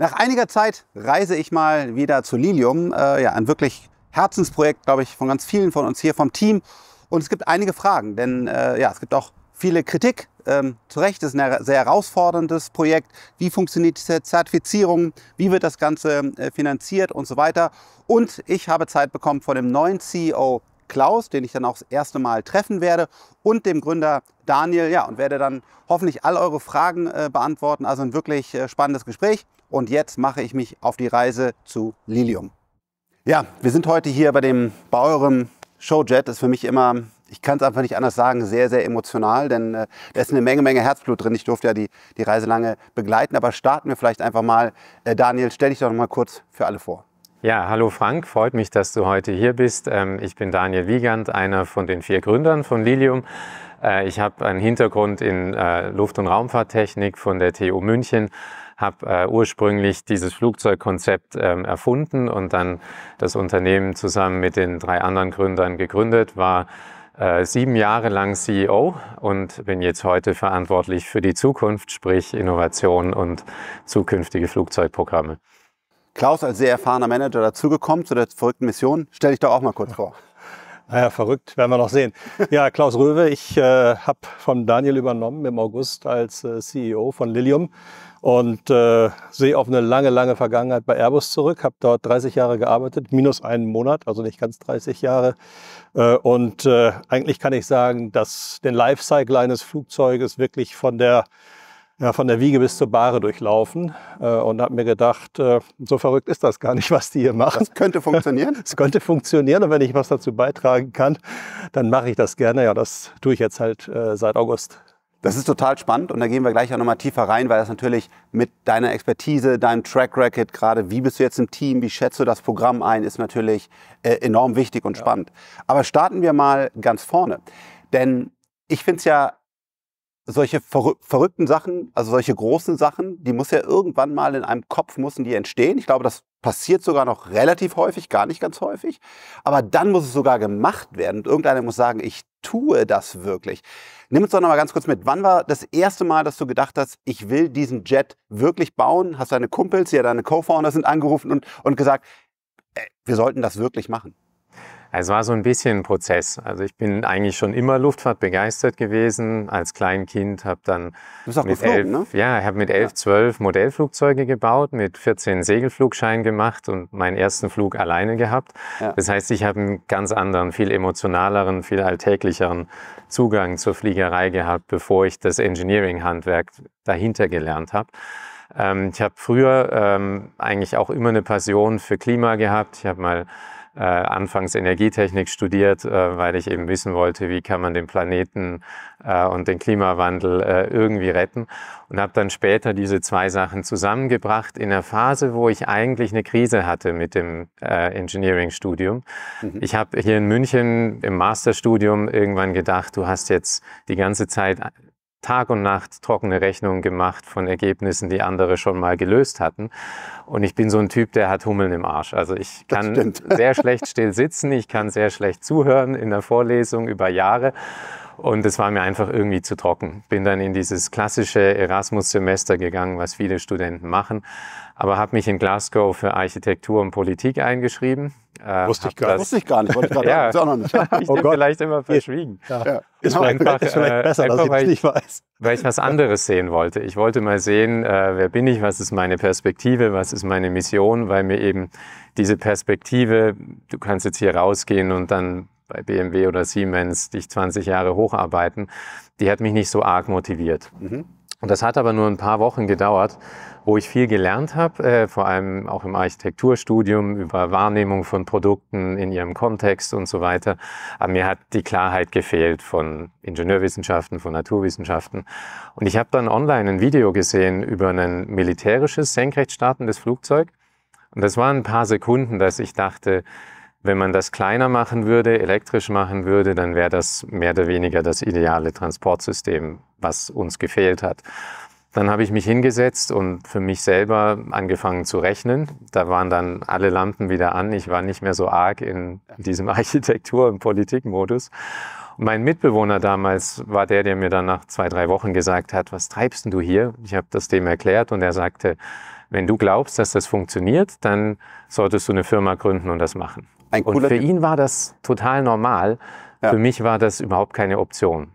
Nach einiger Zeit reise ich mal wieder zu Lilium. Äh, ja, ein wirklich Herzensprojekt, glaube ich, von ganz vielen von uns hier vom Team. Und es gibt einige Fragen, denn äh, ja, es gibt auch viele Kritik. Ähm, zu Recht ist ein sehr herausforderndes Projekt. Wie funktioniert diese Zertifizierung? Wie wird das Ganze äh, finanziert und so weiter? Und ich habe Zeit bekommen von dem neuen CEO Klaus, den ich dann auch das erste Mal treffen werde, und dem Gründer Daniel. Ja, und werde dann hoffentlich all eure Fragen äh, beantworten. Also ein wirklich äh, spannendes Gespräch und jetzt mache ich mich auf die Reise zu Lilium. Ja, wir sind heute hier bei dem bei eurem Showjet. Das ist für mich immer, ich kann es einfach nicht anders sagen, sehr, sehr emotional, denn äh, da ist eine Menge, Menge Herzblut drin. Ich durfte ja die, die Reise lange begleiten, aber starten wir vielleicht einfach mal. Äh, Daniel, stell dich doch noch mal kurz für alle vor. Ja, hallo Frank, freut mich, dass du heute hier bist. Ähm, ich bin Daniel Wiegand, einer von den vier Gründern von Lilium. Äh, ich habe einen Hintergrund in äh, Luft- und Raumfahrttechnik von der TU München, habe äh, ursprünglich dieses Flugzeugkonzept ähm, erfunden und dann das Unternehmen zusammen mit den drei anderen Gründern gegründet, war äh, sieben Jahre lang CEO und bin jetzt heute verantwortlich für die Zukunft, sprich Innovation und zukünftige Flugzeugprogramme. Klaus als sehr erfahrener Manager dazugekommen zu der verrückten Mission. Stell dich doch auch mal kurz vor. Naja, verrückt, werden wir noch sehen. Ja, Klaus Röwe, ich äh, habe von Daniel übernommen im August als äh, CEO von Lilium und äh, sehe auf eine lange, lange Vergangenheit bei Airbus zurück. Habe dort 30 Jahre gearbeitet, minus einen Monat, also nicht ganz 30 Jahre. Äh, und äh, eigentlich kann ich sagen, dass den Lifecycle eines Flugzeuges wirklich von der ja, von der Wiege bis zur Bahre durchlaufen äh, und habe mir gedacht, äh, so verrückt ist das gar nicht, was die hier machen. Das könnte funktionieren. Es könnte funktionieren und wenn ich was dazu beitragen kann, dann mache ich das gerne. Ja, das tue ich jetzt halt äh, seit August. Das ist total spannend und da gehen wir gleich auch nochmal tiefer rein, weil das natürlich mit deiner Expertise, deinem Track Record, gerade wie bist du jetzt im Team, wie schätzt du das Programm ein, ist natürlich äh, enorm wichtig und ja. spannend. Aber starten wir mal ganz vorne. Denn ich finde es ja, solche verrück verrückten Sachen, also solche großen Sachen, die muss ja irgendwann mal in einem Kopf, müssen die entstehen. Ich glaube, das Passiert sogar noch relativ häufig, gar nicht ganz häufig. Aber dann muss es sogar gemacht werden. Und irgendeiner muss sagen, ich tue das wirklich. Nimm uns doch noch mal ganz kurz mit. Wann war das erste Mal, dass du gedacht hast, ich will diesen Jet wirklich bauen? Hast deine Kumpels, ja deine Co-Founder sind angerufen und, und gesagt, äh, wir sollten das wirklich machen? Es war so ein bisschen ein Prozess. Also ich bin eigentlich schon immer Luftfahrt begeistert gewesen. Als Kleinkind habe dann du bist auch mit, geflogen, elf, ne? ja, habe mit elf, zwölf Modellflugzeuge gebaut, mit 14 Segelflugschein gemacht und meinen ersten Flug alleine gehabt. Ja. Das heißt, ich habe einen ganz anderen, viel emotionaleren, viel alltäglicheren Zugang zur Fliegerei gehabt, bevor ich das Engineering-Handwerk dahinter gelernt habe ähm, ich habe früher ähm, eigentlich auch immer eine Passion für Klima gehabt. Ich habe mal äh, anfangs Energietechnik studiert, äh, weil ich eben wissen wollte, wie kann man den Planeten äh, und den Klimawandel äh, irgendwie retten. Und habe dann später diese zwei Sachen zusammengebracht in der Phase, wo ich eigentlich eine Krise hatte mit dem äh, Engineering-Studium. Mhm. Ich habe hier in München im Masterstudium irgendwann gedacht, du hast jetzt die ganze Zeit Tag und Nacht trockene Rechnungen gemacht von Ergebnissen, die andere schon mal gelöst hatten. Und ich bin so ein Typ, der hat Hummeln im Arsch. Also ich kann sehr schlecht still sitzen, ich kann sehr schlecht zuhören in der Vorlesung über Jahre. Und es war mir einfach irgendwie zu trocken. Bin dann in dieses klassische Erasmus-Semester gegangen, was viele Studenten machen. Aber habe mich in Glasgow für Architektur und Politik eingeschrieben. Äh, wusste, ich gar, das, wusste ich gar nicht. Wollte ich ja, auch noch nicht. ich oh Gott. vielleicht immer verschwiegen. Ja. Ja. Ist, genau, einfach, ist vielleicht äh, besser, einfach, dass ich weil, nicht weiß. Weil ich was anderes sehen wollte. Ich wollte mal sehen, äh, wer bin ich, was ist meine Perspektive, was ist meine Mission, weil mir eben diese Perspektive, du kannst jetzt hier rausgehen und dann bei BMW oder Siemens dich 20 Jahre hocharbeiten, die hat mich nicht so arg motiviert. Mhm. Und das hat aber nur ein paar Wochen gedauert, wo ich viel gelernt habe, äh, vor allem auch im Architekturstudium über Wahrnehmung von Produkten in ihrem Kontext und so weiter. Aber mir hat die Klarheit gefehlt von Ingenieurwissenschaften, von Naturwissenschaften. Und ich habe dann online ein Video gesehen über ein militärisches senkrecht startendes Flugzeug. Und das waren ein paar Sekunden, dass ich dachte, wenn man das kleiner machen würde, elektrisch machen würde, dann wäre das mehr oder weniger das ideale Transportsystem, was uns gefehlt hat. Dann habe ich mich hingesetzt und für mich selber angefangen zu rechnen. Da waren dann alle Lampen wieder an. Ich war nicht mehr so arg in diesem Architektur- und Politikmodus. mein Mitbewohner damals war der, der mir dann nach zwei, drei Wochen gesagt hat, was treibst denn du hier? Ich habe das dem erklärt und er sagte, wenn du glaubst, dass das funktioniert, dann solltest du eine Firma gründen und das machen. Ein und für ihn war das total normal. Ja. Für mich war das überhaupt keine Option.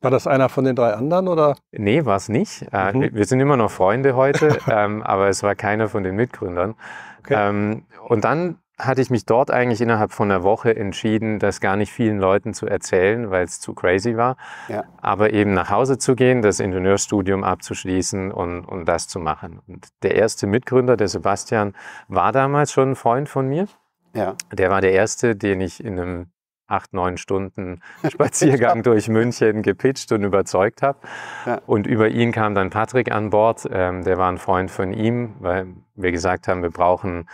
War das einer von den drei anderen oder? Nee, war es nicht. Äh, mhm. Wir sind immer noch Freunde heute, ähm, aber es war keiner von den Mitgründern. Okay. Ähm, und dann hatte ich mich dort eigentlich innerhalb von einer Woche entschieden, das gar nicht vielen Leuten zu erzählen, weil es zu crazy war. Ja. Aber eben nach Hause zu gehen, das Ingenieurstudium abzuschließen und, und das zu machen. Und der erste Mitgründer, der Sebastian, war damals schon ein Freund von mir. Ja. Der war der erste, den ich in einem acht, neun Stunden Spaziergang durch München gepitcht und überzeugt habe. Ja. Und über ihn kam dann Patrick an Bord. Ähm, der war ein Freund von ihm, weil wir gesagt haben, wir brauchen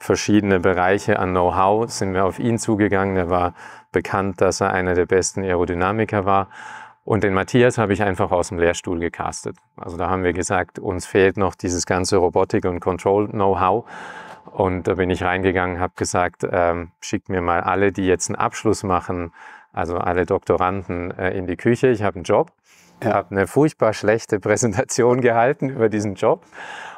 verschiedene Bereiche an Know-how. Sind wir auf ihn zugegangen. Der war bekannt, dass er einer der besten Aerodynamiker war. Und den Matthias habe ich einfach aus dem Lehrstuhl gecastet. Also da haben wir gesagt, uns fehlt noch dieses ganze Robotik- und Control-Know-how. Und da bin ich reingegangen, habe gesagt, ähm, schickt mir mal alle, die jetzt einen Abschluss machen, also alle Doktoranden äh, in die Küche. Ich habe einen Job, ja. habe eine furchtbar schlechte Präsentation gehalten über diesen Job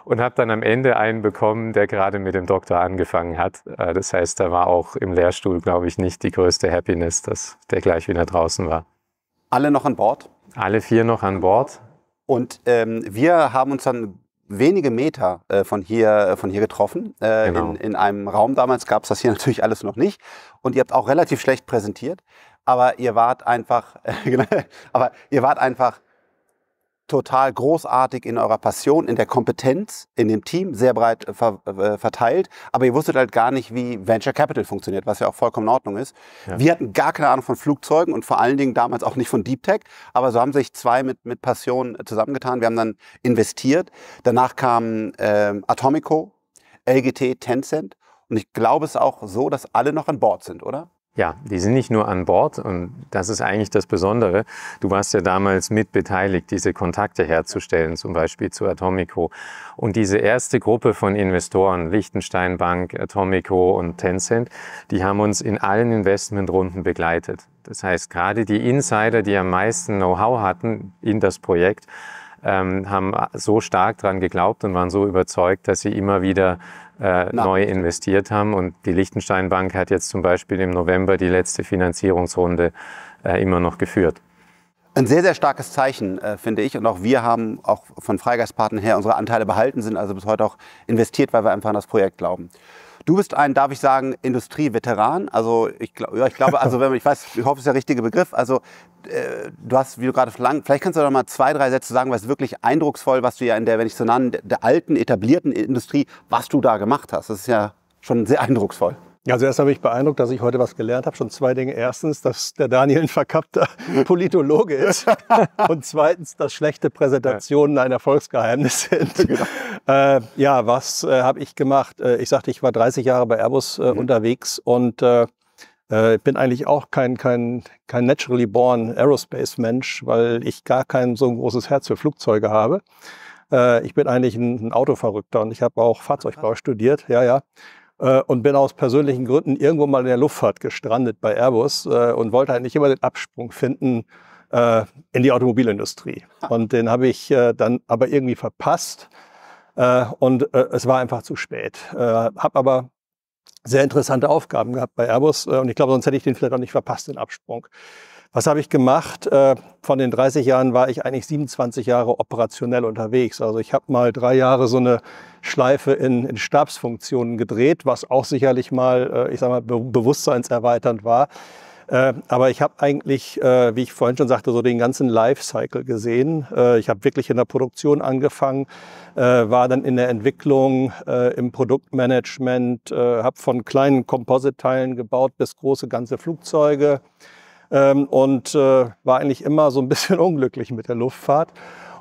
und habe dann am Ende einen bekommen, der gerade mit dem Doktor angefangen hat. Äh, das heißt, da war auch im Lehrstuhl, glaube ich, nicht die größte Happiness, dass der gleich wieder draußen war. Alle noch an Bord? Alle vier noch an Bord. Und ähm, wir haben uns dann wenige Meter äh, von, hier, äh, von hier getroffen. Äh, genau. in, in einem Raum damals gab es das hier natürlich alles noch nicht. Und ihr habt auch relativ schlecht präsentiert. Aber ihr wart einfach, genau, aber ihr wart einfach total großartig in eurer Passion, in der Kompetenz, in dem Team, sehr breit äh, ver äh, verteilt. Aber ihr wusstet halt gar nicht, wie Venture Capital funktioniert, was ja auch vollkommen in Ordnung ist. Ja. Wir hatten gar keine Ahnung von Flugzeugen und vor allen Dingen damals auch nicht von Deep Tech. Aber so haben sich zwei mit, mit Passion äh, zusammengetan. Wir haben dann investiert. Danach kamen ähm, Atomico, LGT, Tencent. Und ich glaube es auch so, dass alle noch an Bord sind, oder? Ja, die sind nicht nur an Bord und das ist eigentlich das Besondere. Du warst ja damals mit beteiligt, diese Kontakte herzustellen, zum Beispiel zu Atomico. Und diese erste Gruppe von Investoren, Liechtenstein Bank, Atomico und Tencent, die haben uns in allen Investmentrunden begleitet. Das heißt, gerade die Insider, die am meisten Know-how hatten in das Projekt, ähm, haben so stark daran geglaubt und waren so überzeugt, dass sie immer wieder äh, neu investiert haben. Und die Liechtenstein Bank hat jetzt zum Beispiel im November die letzte Finanzierungsrunde äh, immer noch geführt. Ein sehr, sehr starkes Zeichen, äh, finde ich. Und auch wir haben auch von Freigeistpartnern her unsere Anteile behalten, sind also bis heute auch investiert, weil wir einfach an das Projekt glauben. Du bist ein, darf ich sagen, Industrieveteran. Also ich, glaub, ja, ich glaube, also wenn man, ich weiß, ich hoffe, es ist der richtige Begriff. Also äh, du hast, wie du gerade verlangt, vielleicht kannst du noch mal zwei, drei Sätze sagen, weil es wirklich eindrucksvoll, was du ja in der, wenn ich so nenne, der alten, etablierten Industrie, was du da gemacht hast. Das ist ja schon sehr eindrucksvoll. Also erst habe ich beeindruckt, dass ich heute was gelernt habe. Schon zwei Dinge. Erstens, dass der Daniel ein verkappter Politologe ist. Und zweitens, dass schlechte Präsentationen ein Erfolgsgeheimnis sind. Genau. Äh, ja, was äh, habe ich gemacht? Äh, ich sagte, ich war 30 Jahre bei Airbus äh, mhm. unterwegs und äh, äh, ich bin eigentlich auch kein, kein, kein naturally born Aerospace-Mensch, weil ich gar kein so ein großes Herz für Flugzeuge habe. ich bin eigentlich ein, ein Autoverrückter und ich habe auch Fahrzeugbau studiert. Ja, ja. Äh, und bin aus persönlichen Gründen irgendwo mal in der Luftfahrt gestrandet bei Airbus äh, und wollte halt nicht immer den Absprung finden äh, in die Automobilindustrie. Und den habe ich dann aber irgendwie verpasst und es war einfach zu spät. Äh, habe aber sehr interessante Aufgaben gehabt bei Airbus und ich glaube, sonst hätte ich den vielleicht auch nicht verpasst, den Absprung. Was habe ich gemacht? Äh, von den 30 Jahren war ich eigentlich 27 Jahre operationell unterwegs. Also ich habe mal drei Jahre so eine Schleife in, in Stabsfunktionen gedreht, was auch sicherlich mal, äh, ich sage mal, bewusstseinserweiternd war. Äh, aber ich habe eigentlich, wie ich vorhin schon sagte, so den ganzen Lifecycle gesehen. Ich habe wirklich in der Produktion angefangen, war dann in der Entwicklung, im Produktmanagement, habe von kleinen Composite-Teilen gebaut bis große ganze Flugzeuge. Ähm, und äh, war eigentlich immer so ein bisschen unglücklich mit der Luftfahrt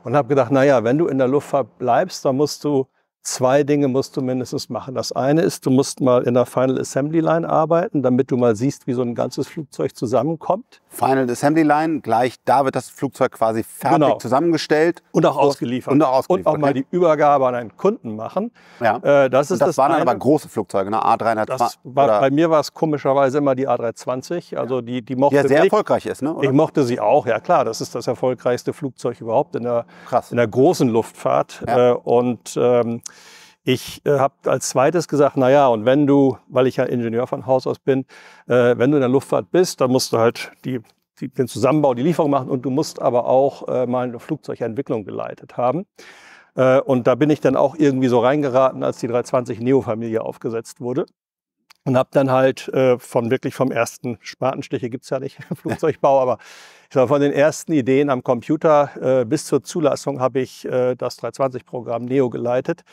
und habe gedacht, naja, wenn du in der Luftfahrt bleibst, dann musst du zwei Dinge musst du mindestens machen. Das eine ist, du musst mal in der Final Assembly Line arbeiten, damit du mal siehst, wie so ein ganzes Flugzeug zusammenkommt. Final Assembly Line, gleich da wird das Flugzeug quasi fertig genau. zusammengestellt. Und auch ausgeliefert. Und auch, ausgeliefert. Und auch mal die Übergabe an einen Kunden machen. Ja. Äh, das, ist das, das waren eine. aber große Flugzeuge, ne? A320. war, bei mir war es komischerweise immer die A320. Also ja. die, die mochte Die ja sehr ich, erfolgreich ist, ne? Oder? Ich mochte sie auch, ja klar. Das ist das erfolgreichste Flugzeug überhaupt in der, Krass. In der großen Luftfahrt. Ja. Äh, und ähm, ich äh, habe als zweites gesagt, na ja, und wenn du, weil ich ja Ingenieur von Haus aus bin, äh, wenn du in der Luftfahrt bist, dann musst du halt die, die, den Zusammenbau, die Lieferung machen und du musst aber auch äh, mal eine Flugzeugentwicklung geleitet haben. Äh, und da bin ich dann auch irgendwie so reingeraten, als die 320 Neo-Familie aufgesetzt wurde und habe dann halt äh, von wirklich vom ersten Spatenstiche gibt's ja nicht im Flugzeugbau, aber ich sag, von den ersten Ideen am Computer äh, bis zur Zulassung habe ich äh, das 320-Programm Neo geleitet.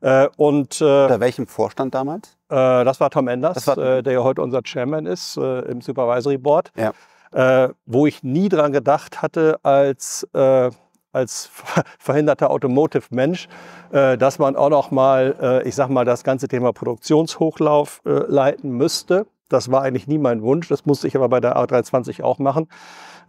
Äh, und, äh, Unter welchem Vorstand damals? Äh, das war Tom Enders, war äh, der ja heute unser Chairman ist äh, im Supervisory Board. Ja. Äh, wo ich nie dran gedacht hatte, als, äh, als verhinderter Automotive-Mensch, dass man auch noch mal, ich sag mal, das ganze Thema Produktionshochlauf leiten müsste. Das war eigentlich nie mein Wunsch. Das musste ich aber bei der A320 auch machen.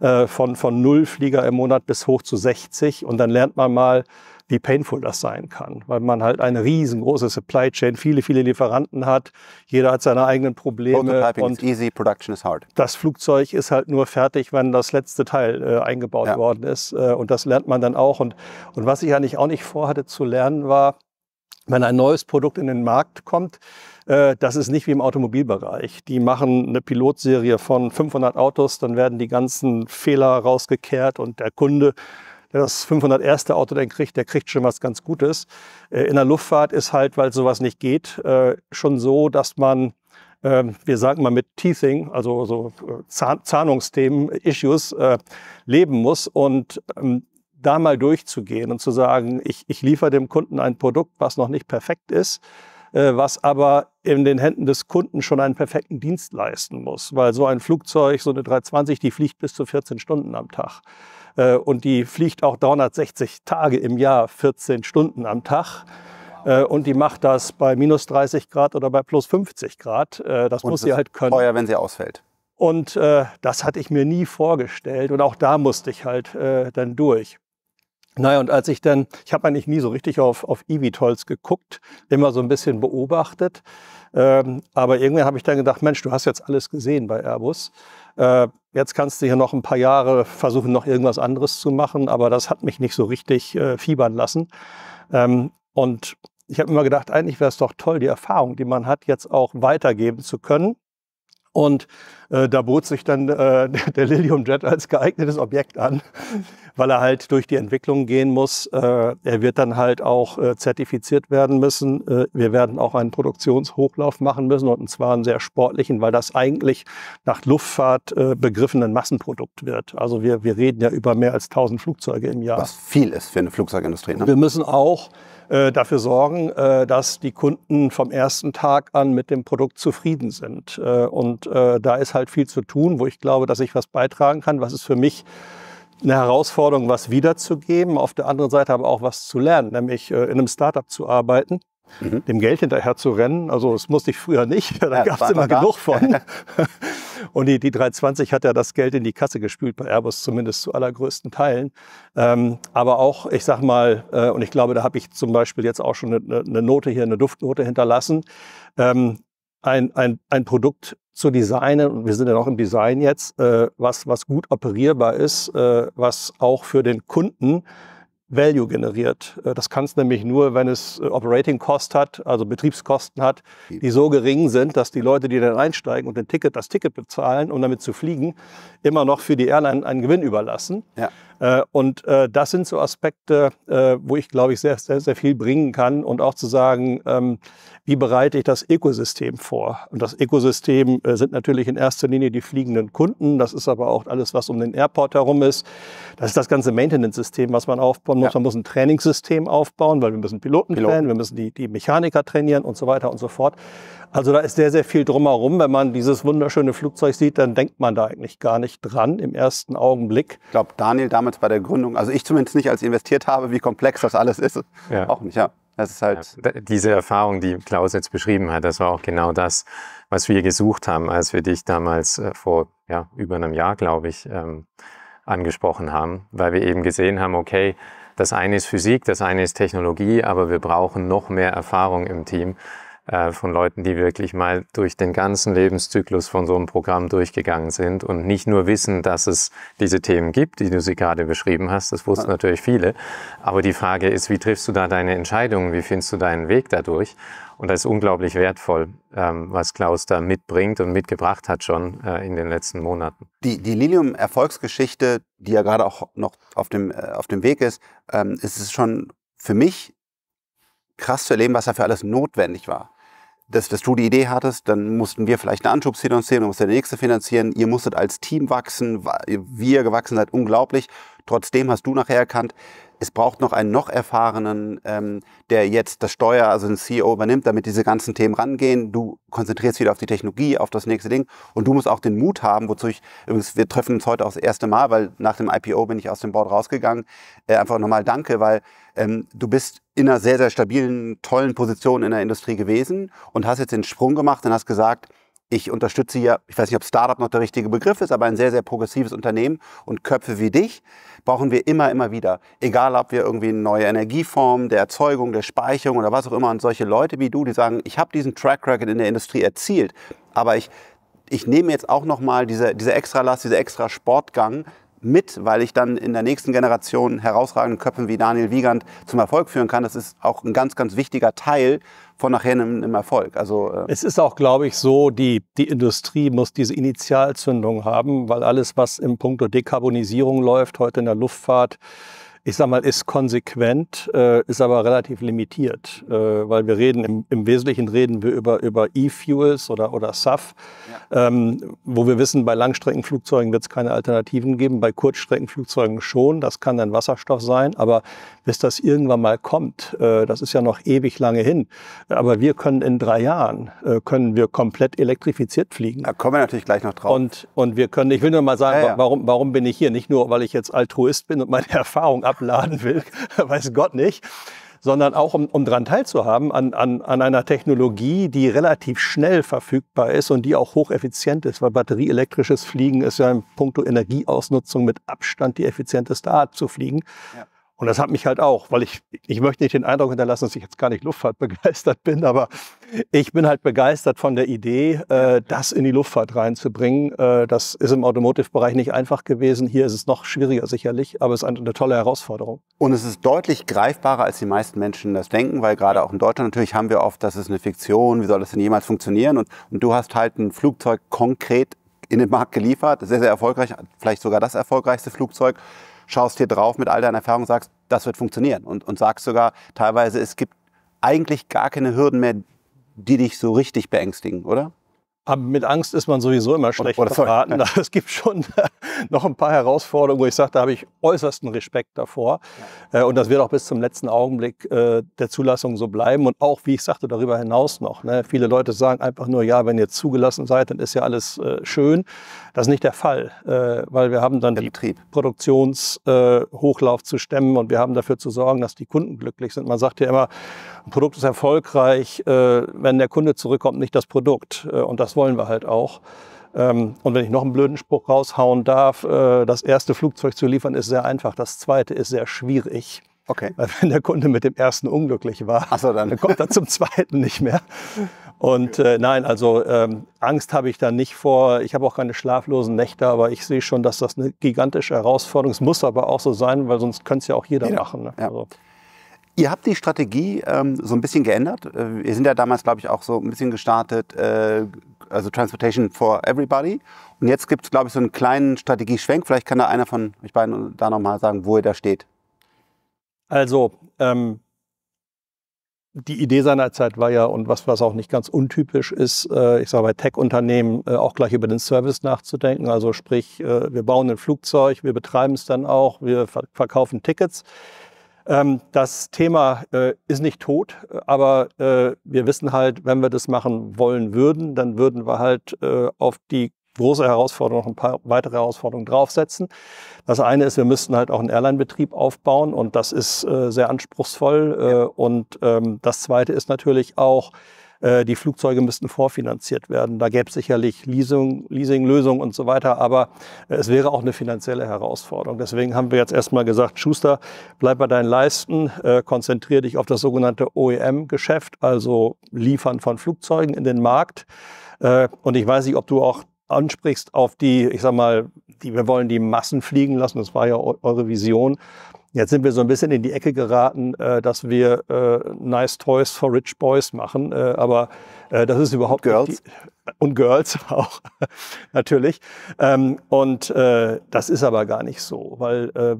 Äh, von, von null Flieger im Monat bis hoch zu 60. Und dann lernt man mal, wie painful das sein kann, weil man halt eine riesengroße Supply Chain, viele, viele Lieferanten hat, jeder hat seine eigenen Probleme. und is easy, production is hard. Das Flugzeug ist halt nur fertig, wenn das letzte Teil äh, eingebaut ja. worden ist äh, und das lernt man dann auch. Und, und was ich eigentlich auch nicht vorhatte zu lernen war, wenn ein neues Produkt in den Markt kommt, äh, das ist nicht wie im Automobilbereich. Die machen eine Pilotserie von 500 Autos, dann werden die ganzen Fehler rausgekehrt und der Kunde der das 501. Auto dann kriegt, der kriegt schon was ganz Gutes. Äh, in der Luftfahrt ist halt, weil sowas nicht geht, äh, schon so, dass man ähm, wir sagen mal mit Teething, also so äh, Zahnungsthemen, Issues, leben muss. Und ähm, da mal durchzugehen und zu sagen, ich, ich liefere dem Kunden ein Produkt, was noch nicht perfekt ist, was aber in den Händen des Kunden schon einen perfekten Dienst leisten muss. Weil so ein Flugzeug, so eine 320, die fliegt bis zu 14 Stunden am Tag. Äh, und die fliegt auch 360 Tage im Jahr, 14 Stunden am Tag. Äh, und die macht das bei minus 30 Grad oder bei plus 50 Grad. Äh, das und muss sie halt können. Teuer, wenn sie ausfällt. Und äh, das hatte ich mir nie vorgestellt. Und auch da musste ich halt äh, dann durch. Naja, und als ich dann, ich habe eigentlich nie so richtig auf, auf Evitols geguckt, immer so ein bisschen beobachtet. Ähm, aber irgendwann habe ich dann gedacht, Mensch, du hast jetzt alles gesehen bei Airbus äh, jetzt kannst du hier noch ein paar Jahre versuchen, noch irgendwas anderes zu machen, aber das hat mich nicht so richtig äh, fiebern lassen. Ähm, und ich habe immer gedacht, eigentlich wäre es doch toll, die Erfahrung, die man hat, jetzt auch weitergeben zu können. Und äh, da bot sich dann äh, der Lilium Jet als geeignetes Objekt an, weil er halt durch die Entwicklung gehen muss. Äh, er wird dann halt auch äh, zertifiziert werden müssen. Äh, wir werden auch einen Produktionshochlauf machen müssen und zwar einen sehr sportlichen, weil das eigentlich nach Luftfahrt äh, begriffenen Massenprodukt wird. Also wir, wir reden ja über mehr als 1000 Flugzeuge im Jahr. Was viel ist für eine Flugzeugindustrie. Ne? Wir müssen auch äh, dafür sorgen, äh, dass die Kunden vom ersten Tag an mit dem Produkt zufrieden sind. Äh, und äh, da ist halt viel zu tun, wo ich glaube, dass ich was beitragen kann. Was ist für mich eine Herausforderung, was wiederzugeben, auf der anderen Seite aber auch was zu lernen, nämlich äh, in einem Startup zu arbeiten. Mhm. dem Geld hinterher zu rennen. Also das musste ich früher nicht, da ja, gab es immer da. genug von. Und die, die 320 hat ja das Geld in die Kasse gespült, bei Airbus zumindest zu allergrößten Teilen. Ähm, aber auch, ich sag mal, äh, und ich glaube, da habe ich zum Beispiel jetzt auch schon eine, eine Note hier, eine Duftnote hinterlassen, ähm, ein, ein, ein Produkt zu designen, und wir sind ja noch im Design jetzt, äh, was, was gut operierbar ist, äh, was auch für den Kunden Value generiert. Äh, das kann es nämlich nur, wenn es äh, Operating Cost hat, also Betriebskosten hat, die so gering sind, dass die Leute, die dann einsteigen und Ticket, das Ticket bezahlen, um damit zu fliegen, immer noch für die Airline einen Gewinn überlassen. Ja. Äh, und das sind so Aspekte, wo ich, glaube ich, sehr, sehr, sehr viel bringen kann und auch zu sagen, ähm, wie bereite ich das Ökosystem vor? Und das Ökosystem sind natürlich in erster Linie die fliegenden Kunden. Das ist aber auch alles, was um den Airport herum ist. Das ist das ganze Maintenance-System, was man aufbaut muss, ja. man muss ein Trainingssystem aufbauen, weil wir müssen Piloten, Piloten. trainen, wir müssen die, die Mechaniker trainieren und so weiter und so fort. Also da ist sehr, sehr viel drumherum. Wenn man dieses wunderschöne Flugzeug sieht, dann denkt man da eigentlich gar nicht dran im ersten Augenblick. Ich glaube, Daniel damals bei der Gründung, also ich zumindest nicht, als ich investiert habe, wie komplex das alles ist. Ja. Auch nicht, ja. Das ist halt ja, diese Erfahrung, die Klaus jetzt beschrieben hat, das war auch genau das, was wir gesucht haben, als wir dich damals äh, vor ja, über einem Jahr, glaube ich, ähm, angesprochen haben, weil wir eben gesehen haben, okay, das eine ist Physik, das eine ist Technologie, aber wir brauchen noch mehr Erfahrung im Team äh, von Leuten, die wirklich mal durch den ganzen Lebenszyklus von so einem Programm durchgegangen sind und nicht nur wissen, dass es diese Themen gibt, die du sie gerade beschrieben hast, das wussten natürlich viele, aber die Frage ist, wie triffst du da deine Entscheidungen, wie findest du deinen Weg dadurch und das ist unglaublich wertvoll, ähm, was Klaus da mitbringt und mitgebracht hat schon äh, in den letzten Monaten. Die, die Lilium-Erfolgsgeschichte, die ja gerade auch noch auf dem, äh, auf dem Weg ist, ähm, ist es schon für mich krass zu erleben, was dafür alles notwendig war. Dass, dass du die Idee hattest, dann mussten wir vielleicht eine Anschubsfinanzierung, dann musste der nächste finanzieren, ihr musstet als Team wachsen, wie ihr gewachsen seid, unglaublich. Trotzdem hast du nachher erkannt, es braucht noch einen noch erfahrenen, ähm, der jetzt das Steuer, also den CEO übernimmt, damit diese ganzen Themen rangehen. Du konzentrierst wieder auf die Technologie, auf das nächste Ding. Und du musst auch den Mut haben, wozu ich, übrigens, wir treffen uns heute auch das erste Mal, weil nach dem IPO bin ich aus dem Board rausgegangen. Äh, einfach nochmal danke, weil ähm, du bist in einer sehr, sehr stabilen, tollen Position in der Industrie gewesen und hast jetzt den Sprung gemacht und hast gesagt, ich unterstütze ja, ich weiß nicht, ob Startup noch der richtige Begriff ist, aber ein sehr, sehr progressives Unternehmen und Köpfe wie dich brauchen wir immer, immer wieder. Egal, ob wir irgendwie eine neue Energieform, der Erzeugung, der Speicherung oder was auch immer und solche Leute wie du, die sagen, ich habe diesen Track Record in der Industrie erzielt, aber ich, ich nehme jetzt auch nochmal diese, diese extra Last, diese extra Sportgang mit, weil ich dann in der nächsten Generation herausragenden Köpfen wie Daniel Wiegand zum Erfolg führen kann. Das ist auch ein ganz, ganz wichtiger Teil von nachher einem, einem Erfolg. Also, äh es ist auch, glaube ich, so, die, die Industrie muss diese Initialzündung haben, weil alles, was im Punkto Dekarbonisierung läuft, heute in der Luftfahrt, ich sag mal, ist konsequent, äh, ist aber relativ limitiert, äh, weil wir reden, im, im, Wesentlichen reden wir über, über E-Fuels oder, oder SAF, ja. ähm, wo wir wissen, bei Langstreckenflugzeugen wird es keine Alternativen geben, bei Kurzstreckenflugzeugen schon, das kann dann Wasserstoff sein, aber bis das irgendwann mal kommt, äh, das ist ja noch ewig lange hin, aber wir können in drei Jahren, äh, können wir komplett elektrifiziert fliegen. Da kommen wir natürlich gleich noch drauf. Und, und wir können, ich will nur mal sagen, ja, ja. Warum, warum bin ich hier? Nicht nur, weil ich jetzt Altruist bin und meine Erfahrung abladen will, weiß Gott nicht, sondern auch um, um daran teilzuhaben an, an, an einer Technologie, die relativ schnell verfügbar ist und die auch hocheffizient ist, weil batterieelektrisches Fliegen ist ja in puncto Energieausnutzung mit Abstand die effizienteste Art zu fliegen. Ja. Und das hat mich halt auch, weil ich, ich möchte nicht den Eindruck hinterlassen, dass ich jetzt gar nicht Luftfahrt begeistert bin, aber ich bin halt begeistert von der Idee, äh, das in die Luftfahrt reinzubringen. Äh, das ist im Automotive-Bereich nicht einfach gewesen. Hier ist es noch schwieriger sicherlich, aber es ist eine, eine tolle Herausforderung. Und es ist deutlich greifbarer, als die meisten Menschen das denken, weil gerade auch in Deutschland natürlich haben wir oft, das ist eine Fiktion, wie soll das denn jemals funktionieren? Und, und du hast halt ein Flugzeug konkret in den Markt geliefert, sehr, sehr erfolgreich, vielleicht sogar das erfolgreichste Flugzeug schaust hier drauf mit all deiner Erfahrung und sagst, das wird funktionieren. Und, und sagst sogar teilweise, es gibt eigentlich gar keine Hürden mehr, die dich so richtig beängstigen, oder? Aber mit Angst ist man sowieso immer schlecht oder, beraten. Ja. Es gibt schon noch ein paar Herausforderungen, wo ich sage, da habe ich äußersten Respekt davor. Ja. Äh, und das wird auch bis zum letzten Augenblick äh, der Zulassung so bleiben. Und auch, wie ich sagte, darüber hinaus noch. Ne? Viele Leute sagen einfach nur, ja, wenn ihr zugelassen seid, dann ist ja alles äh, schön. Das ist nicht der Fall, weil wir haben dann den Produktionshochlauf zu stemmen und wir haben dafür zu sorgen, dass die Kunden glücklich sind. Man sagt ja immer, ein Produkt ist erfolgreich, wenn der Kunde zurückkommt, nicht das Produkt. Und das das wollen wir halt auch. Ähm, und wenn ich noch einen blöden Spruch raushauen darf, äh, das erste Flugzeug zu liefern ist sehr einfach, das zweite ist sehr schwierig. Okay. Weil wenn der Kunde mit dem ersten unglücklich war, so, dann. dann. kommt er zum zweiten nicht mehr. Und äh, nein, also ähm, Angst habe ich da nicht vor. Ich habe auch keine schlaflosen Nächte, aber ich sehe schon, dass das eine gigantische Herausforderung ist. Muss aber auch so sein, weil sonst könnte es ja auch jeder, jeder. machen. Ne? Ja. Also. Ihr habt die Strategie ähm, so ein bisschen geändert. Äh, wir sind ja damals, glaube ich, auch so ein bisschen gestartet, äh, also Transportation for Everybody. Und jetzt gibt es, glaube ich, so einen kleinen Strategieschwenk. Vielleicht kann da einer von euch beiden da nochmal sagen, wo ihr da steht. Also, ähm, die Idee seinerzeit war ja, und was, was auch nicht ganz untypisch ist, äh, ich sage bei Tech-Unternehmen äh, auch gleich über den Service nachzudenken. Also sprich, äh, wir bauen ein Flugzeug, wir betreiben es dann auch, wir verkaufen Tickets. Ähm, das Thema äh, ist nicht tot, aber äh, wir wissen halt, wenn wir das machen wollen würden, dann würden wir halt äh, auf die große Herausforderung noch ein paar weitere Herausforderungen draufsetzen. Das eine ist, wir müssten halt auch einen Airline-Betrieb aufbauen und das ist sehr anspruchsvoll. Ja. Und ähm, das zweite ist natürlich auch, äh, die Flugzeuge müssten vorfinanziert werden. Da gäbe es sicherlich Leasing, Leasinglösungen und so weiter, aber äh, es wäre auch eine finanzielle Herausforderung. Deswegen haben wir jetzt erstmal gesagt, Schuster, bleib bei deinen Leisten, äh, konzentriere dich auf das sogenannte OEM-Geschäft, also Liefern von Flugzeugen in den Markt. Äh, und ich weiß nicht, ob du auch ansprichst auf die, ich sag mal, die, wir wollen die Massen fliegen lassen, das war ja eure Vision, Jetzt sind wir so ein bisschen in die Ecke geraten, äh, dass wir äh, Nice Toys for Rich Boys machen, äh, aber äh, das ist überhaupt Girls. nicht. Die, und Girls auch, natürlich. Ähm, und äh, das ist aber gar nicht so, weil äh,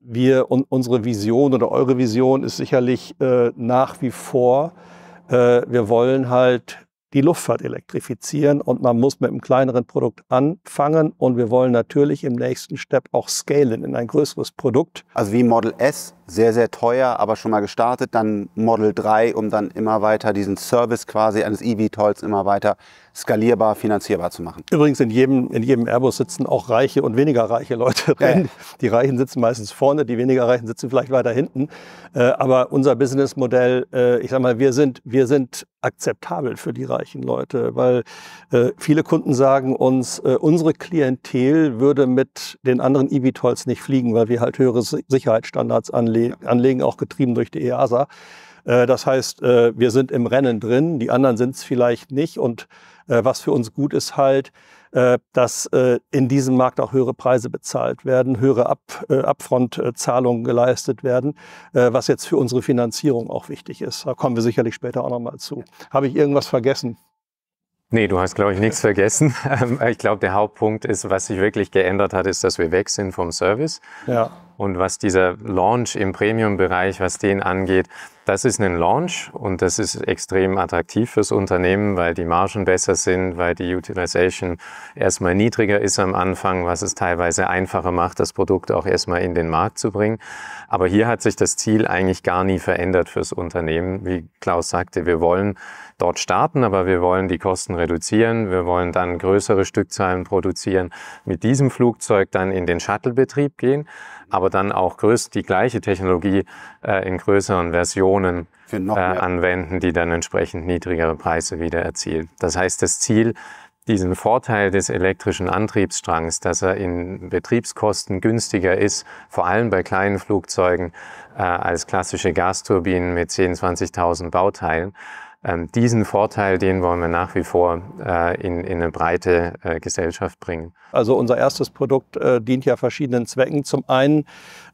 wir und unsere Vision oder eure Vision ist sicherlich nach wie vor, wir wollen halt die Luftfahrt elektrifizieren und man muss mit einem kleineren Produkt anfangen und wir wollen natürlich im nächsten Step auch scalen in ein größeres Produkt. Also wie Model S, sehr, sehr teuer, aber schon mal gestartet, dann Model 3, um dann immer weiter diesen Service quasi eines EV-Tolls immer weiter skalierbar, finanzierbar zu machen. Übrigens, in jedem, in jedem Airbus sitzen auch reiche und weniger reiche Leute drin. Ja. Die Reichen sitzen meistens vorne, die weniger Reichen sitzen vielleicht weiter hinten. Äh, aber unser Businessmodell, äh, ich sag mal, wir sind, wir sind akzeptabel für die reichen Leute, weil äh, viele Kunden sagen uns, unsere Klientel würde mit den anderen eVTOLs nicht fliegen, weil wir halt höhere Sicherheitsstandards anlegen, auch getrieben durch die EASA. Das heißt, wir sind im Rennen drin, die anderen sind es vielleicht nicht. Und äh, was für uns gut ist halt, äh, dass äh, in diesem Markt auch höhere Preise bezahlt werden, höhere Ab Abfrontzahlungen geleistet werden, was jetzt für unsere Finanzierung auch wichtig ist. Da kommen wir sicherlich später auch nochmal zu. Habe ich irgendwas vergessen? Nee, du hast, glaube ich, nichts vergessen. Ähm, ich glaube, der Hauptpunkt ist, was sich wirklich geändert hat, ist, dass wir weg sind vom Service. Ja und was dieser Launch im Premium-Bereich, was den angeht, das ist ein Launch und das ist extrem attraktiv fürs Unternehmen, weil die Margen besser sind, weil die Utilization erstmal niedriger ist am Anfang, was es teilweise einfacher macht, das Produkt auch erstmal in den Markt zu bringen. Aber hier hat sich das Ziel eigentlich gar nie verändert fürs Unternehmen. Wie Klaus sagte, wir wollen dort starten, aber wir wollen die Kosten reduzieren. Wir wollen dann größere Stückzahlen produzieren, mit diesem Flugzeug dann in den Shuttle-Betrieb gehen aber dann auch größt, die gleiche Technologie äh, in größeren Versionen äh, anwenden, die dann entsprechend niedrigere Preise wieder erzielt. Das heißt, das Ziel, diesen Vorteil des elektrischen Antriebsstrangs, dass er in Betriebskosten günstiger ist, vor allem bei kleinen Flugzeugen, äh, als klassische Gasturbinen mit 10.000, 20.000 Bauteilen, ähm, diesen Vorteil, den wollen wir nach wie vor äh, in, in eine breite äh, Gesellschaft bringen. Also unser erstes Produkt äh, dient ja verschiedenen Zwecken. Zum einen,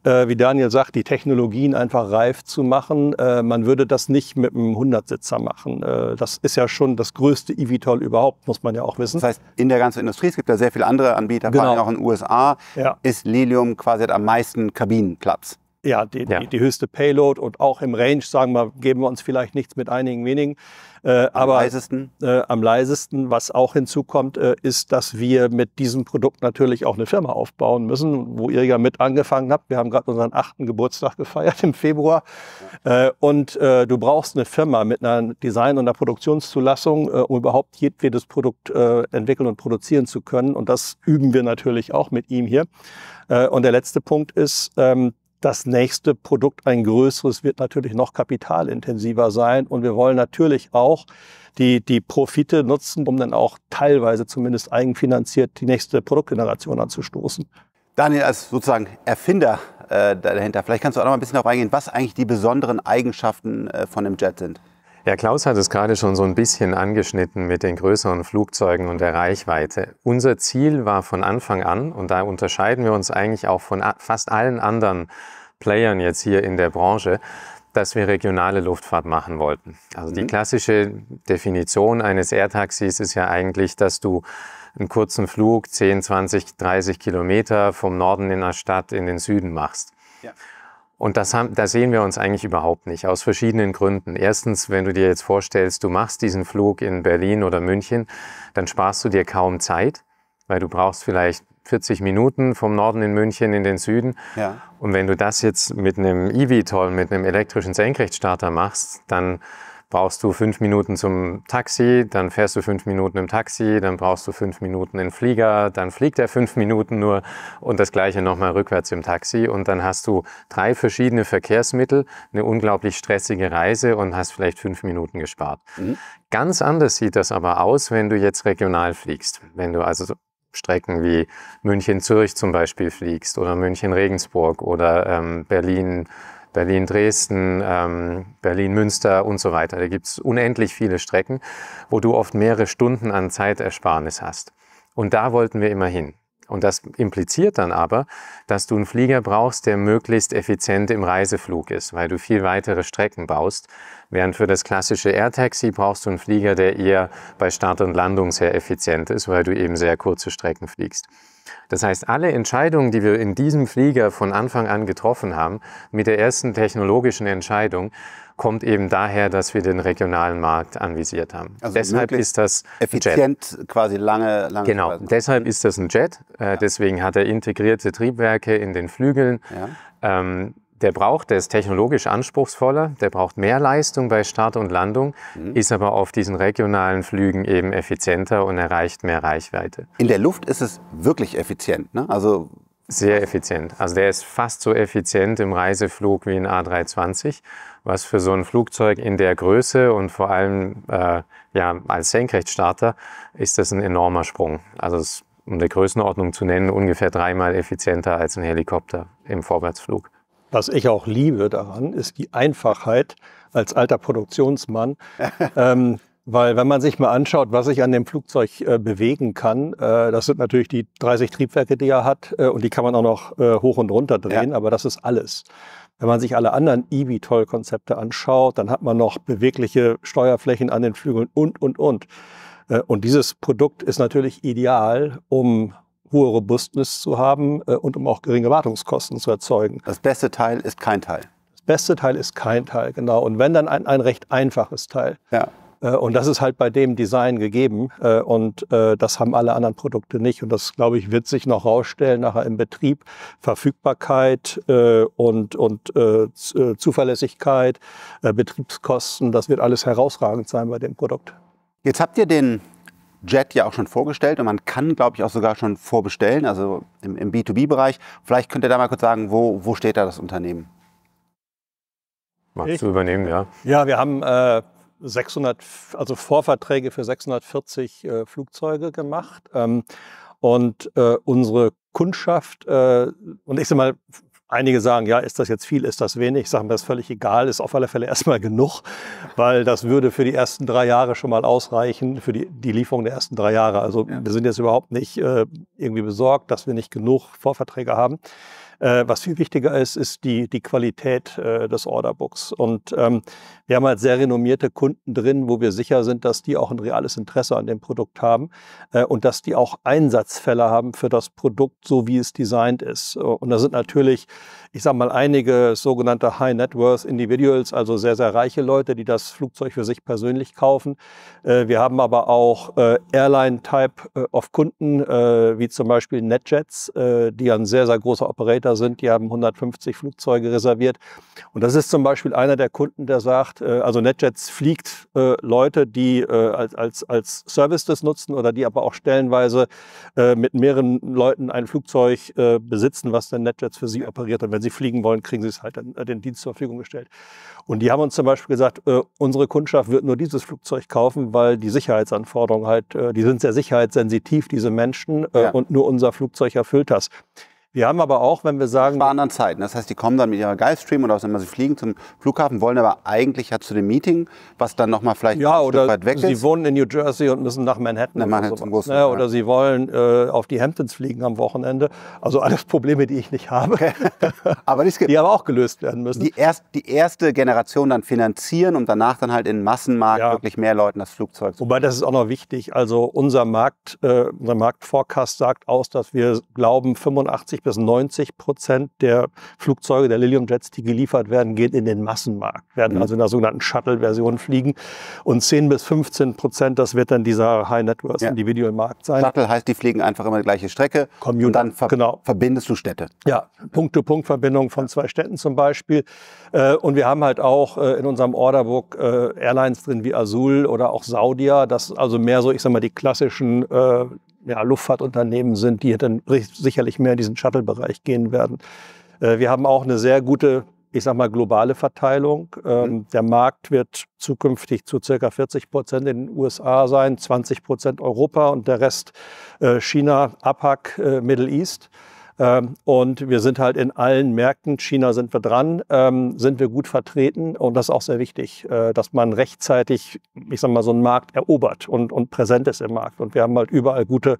äh, wie Daniel sagt, die Technologien einfach reif zu machen. Äh, man würde das nicht mit einem 100-Sitzer machen. Äh, das ist ja schon das größte eVTOL überhaupt, muss man ja auch wissen. Das heißt, in der ganzen Industrie, es gibt ja sehr viele andere Anbieter, genau. vor allem auch in den USA, ja. ist Lilium quasi am meisten Kabinenplatz ja, die, ja. Die, die, höchste Payload und auch im Range, sagen wir, geben wir uns vielleicht nichts mit einigen wenigen. Äh, am aber leisesten. Äh, am leisesten, was auch hinzukommt, äh, ist, dass wir mit diesem Produkt natürlich auch eine Firma aufbauen müssen, wo ihr ja mit angefangen habt. Wir haben gerade unseren achten Geburtstag gefeiert im Februar. Äh, und äh, du brauchst eine Firma mit einer Design- und einer Produktionszulassung, äh, um überhaupt jedwedes Produkt entwickeln und produzieren zu können. Und das üben wir natürlich auch mit ihm hier. und der letzte Punkt ist, ähm, das nächste Produkt, ein größeres, wird natürlich noch kapitalintensiver sein. Und wir wollen natürlich auch die, die Profite nutzen, um dann auch teilweise zumindest eigenfinanziert die nächste Produktgeneration anzustoßen. Daniel, als sozusagen Erfinder äh, dahinter, vielleicht kannst du auch noch mal ein bisschen darauf eingehen, was eigentlich die besonderen Eigenschaften äh, von dem Jet sind. Ja, Klaus hat es gerade schon so ein bisschen angeschnitten mit den größeren Flugzeugen und der Reichweite. Unser Ziel war von Anfang an, und da unterscheiden wir uns eigentlich auch von fast allen anderen Playern jetzt hier in der Branche, dass wir regionale Luftfahrt machen wollten. Also die mhm. klassische Definition eines Airtaxis ist ja eigentlich, dass du einen kurzen Flug, 10, 20, 30 Kilometer vom Norden in der Stadt in den Süden machst. Ja. Und das, haben, das sehen wir uns eigentlich überhaupt nicht, aus verschiedenen Gründen. Erstens, wenn du dir jetzt vorstellst, du machst diesen Flug in Berlin oder München, dann sparst du dir kaum Zeit, weil du brauchst vielleicht 40 Minuten vom Norden in München in den Süden. Ja. Und wenn du das jetzt mit einem E-Vitol, mit einem elektrischen Senkrechtstarter machst, dann brauchst du fünf Minuten zum Taxi, dann fährst du fünf Minuten im Taxi, dann brauchst du fünf Minuten im Flieger, dann fliegt er fünf Minuten nur und das gleiche nochmal rückwärts im Taxi und dann hast du drei verschiedene Verkehrsmittel, eine unglaublich stressige Reise und hast vielleicht fünf Minuten gespart. Mhm. Ganz anders sieht das aber aus, wenn du jetzt regional fliegst. Wenn du also Strecken wie München-Zürich zum Beispiel fliegst oder München-Regensburg oder ähm, Berlin-Berlin Berlin, Dresden, ähm, Berlin, Münster und so weiter. Da gibt es unendlich viele Strecken, wo du oft mehrere Stunden an Zeitersparnis hast. Und da wollten wir immer hin. Und das impliziert dann aber, dass du einen Flieger brauchst, der möglichst effizient im Reiseflug ist, weil du viel weitere Strecken baust. Während für das klassische Air Taxi brauchst du einen Flieger, der eher bei Start und Landung sehr effizient ist, weil du eben sehr kurze Strecken fliegst. Das heißt, alle Entscheidungen, die wir in diesem Flieger von Anfang an getroffen haben, mit der ersten technologischen Entscheidung, kommt eben daher, dass wir den regionalen Markt anvisiert haben. Also deshalb ist das effizient Jet. quasi lange, lange. Genau. Verweisen. Deshalb ist das ein Jet. Äh, ja. Deswegen hat er integrierte Triebwerke in den Flügeln. Ja. Ähm, der braucht, der ist technologisch anspruchsvoller, der braucht mehr Leistung bei Start und Landung, mhm. ist aber auf diesen regionalen Flügen eben effizienter und erreicht mehr Reichweite. In der Luft ist es wirklich effizient, ne? Also sehr effizient. Also der ist fast so effizient im Reiseflug wie ein A320, was für so ein Flugzeug in der Größe und vor allem äh, ja, als Senkrechtstarter ist das ein enormer Sprung. Also es, um die Größenordnung zu nennen, ungefähr dreimal effizienter als ein Helikopter im Vorwärtsflug was ich auch liebe daran, ist die Einfachheit als alter Produktionsmann. ähm, weil wenn man sich mal anschaut, was sich an dem Flugzeug äh, bewegen kann, äh, das sind natürlich die 30 Triebwerke, die er hat. Äh, und die kann man auch noch äh, hoch und runter drehen, ja. aber das ist alles. Wenn man sich alle anderen eVTOL-Konzepte anschaut, dann hat man noch bewegliche Steuerflächen an den Flügeln und, und, und. Äh, und dieses Produkt ist natürlich ideal, um hohe Robustness zu haben äh, und um auch geringe Wartungskosten zu erzeugen. Das beste Teil ist kein Teil. Das beste Teil ist kein Teil, genau. Und wenn dann ein, ein recht einfaches Teil. Ja. Äh, und das ist halt bei dem Design gegeben. Äh, und äh, das haben alle anderen Produkte nicht. Und das, glaube ich, wird sich noch rausstellen nachher im Betrieb. Verfügbarkeit und, und Zuverlässigkeit, Betriebskosten, das wird alles herausragend sein bei dem Produkt. Jetzt habt ihr den Jet ja auch schon vorgestellt und man kann, glaube ich, auch sogar schon vorbestellen, also im, im B2B-Bereich. Vielleicht könnt ihr da mal kurz sagen, wo, wo steht da das Unternehmen? Magst ich? du übernehmen, ja? Ja, wir haben äh, 600, also Vorverträge für 640 äh, Flugzeuge gemacht. Ähm, und äh, unsere Kundschaft, äh, und ich sage mal, Einige sagen, ja, ist das jetzt viel, ist das wenig? Sagen wir, ist völlig egal, ist auf alle Fälle erstmal genug, weil das würde für die ersten drei Jahre schon mal ausreichen, für die, die Lieferung der ersten drei Jahre. Also ja. wir sind jetzt überhaupt nicht äh, irgendwie besorgt, dass wir nicht genug Vorverträge haben. Äh, was viel wichtiger ist, ist die, die Qualität äh, des Orderbooks. Und ähm, wir haben halt sehr renommierte Kunden drin, wo wir sicher sind, dass die auch ein reales Interesse an dem Produkt haben äh, und dass die auch Einsatzfälle haben für das Produkt, so wie es designt ist. Und da sind natürlich, ich sag mal, einige sogenannte High Net Worth Individuals, also sehr, sehr reiche Leute, die das Flugzeug für sich persönlich kaufen. Äh, wir haben aber auch äh, Airline-Type äh, of Kunden, wie zum Beispiel NetJets, die ein sehr, sehr großer Operator Partner sind, die haben 150 Flugzeuge reserviert. Und das ist zum Beispiel einer der Kunden, der sagt, äh, also NetJets fliegt äh, Leute, die äh, als, als, als Service das nutzen oder die aber auch stellenweise mit mehreren Leuten ein Flugzeug besitzen, was dann NetJets für sie operiert. Und wenn sie fliegen wollen, kriegen sie es halt dann den Dienst zur Verfügung gestellt. Und die haben uns zum Beispiel gesagt, unsere Kundschaft wird nur dieses Flugzeug kaufen, weil die Sicherheitsanforderungen halt, die sind sehr sicherheitssensitiv, diese Menschen, ja. und nur unser Flugzeug erfüllt das. Wir haben aber auch, wenn wir sagen. Sparen dann Zeiten. Das heißt, die kommen dann mit ihrer Geiststream oder was immer. Sie fliegen zum Flughafen, wollen aber eigentlich ja zu dem Meeting, was dann nochmal vielleicht ja, ein oder Stück weit weg ist. Sie wohnen in New Jersey und müssen nach Manhattan. Na, Manhattan oder, ne? ja, oder sie wollen äh, auf die Hamptons fliegen am Wochenende. Also alles Probleme, die ich nicht habe. Okay. aber die, die aber auch gelöst werden müssen. Die, erst, die, erste Generation dann finanzieren und danach dann halt in Massenmarkt ja. wirklich mehr Leuten das Flugzeug zu Wobei das ist auch noch wichtig. Also unser Markt, äh, unser Marktforecast sagt aus, dass wir glauben, 85 80 bis 90 Prozent der Flugzeuge der Lilium Jets, die geliefert werden, gehen in den Massenmarkt, werden mhm. also in der sogenannten Shuttle-Version fliegen. Und 10 bis 15 Prozent, das wird dann dieser High Net ja. Individual Markt sein. Shuttle heißt, die fliegen einfach immer die gleiche Strecke Community. und dann ver genau. verbindest du Städte. Ja, Punkt-to-Punkt-Verbindung von zwei Städten zum Beispiel. Äh, und wir haben halt auch äh, in unserem Orderbook äh, Airlines drin wie Azul oder auch Saudia, das also mehr so, ich sag mal, die klassischen ja, Luftfahrtunternehmen sind, die dann sicherlich mehr in diesen Shuttle-Bereich gehen werden. Äh, wir haben auch eine sehr gute, ich sag mal, globale Verteilung. Ähm, mhm. Der Markt wird zukünftig zu circa 40 Prozent in den USA sein, 20 Prozent Europa und der Rest äh, China, APAC, äh, Middle East. Ähm, und wir sind halt in allen Märkten, China sind wir dran, ähm, sind wir gut vertreten und das ist auch sehr wichtig, äh, dass man rechtzeitig, ich sag mal, so einen Markt erobert und, und präsent ist im Markt. Und wir haben halt überall gute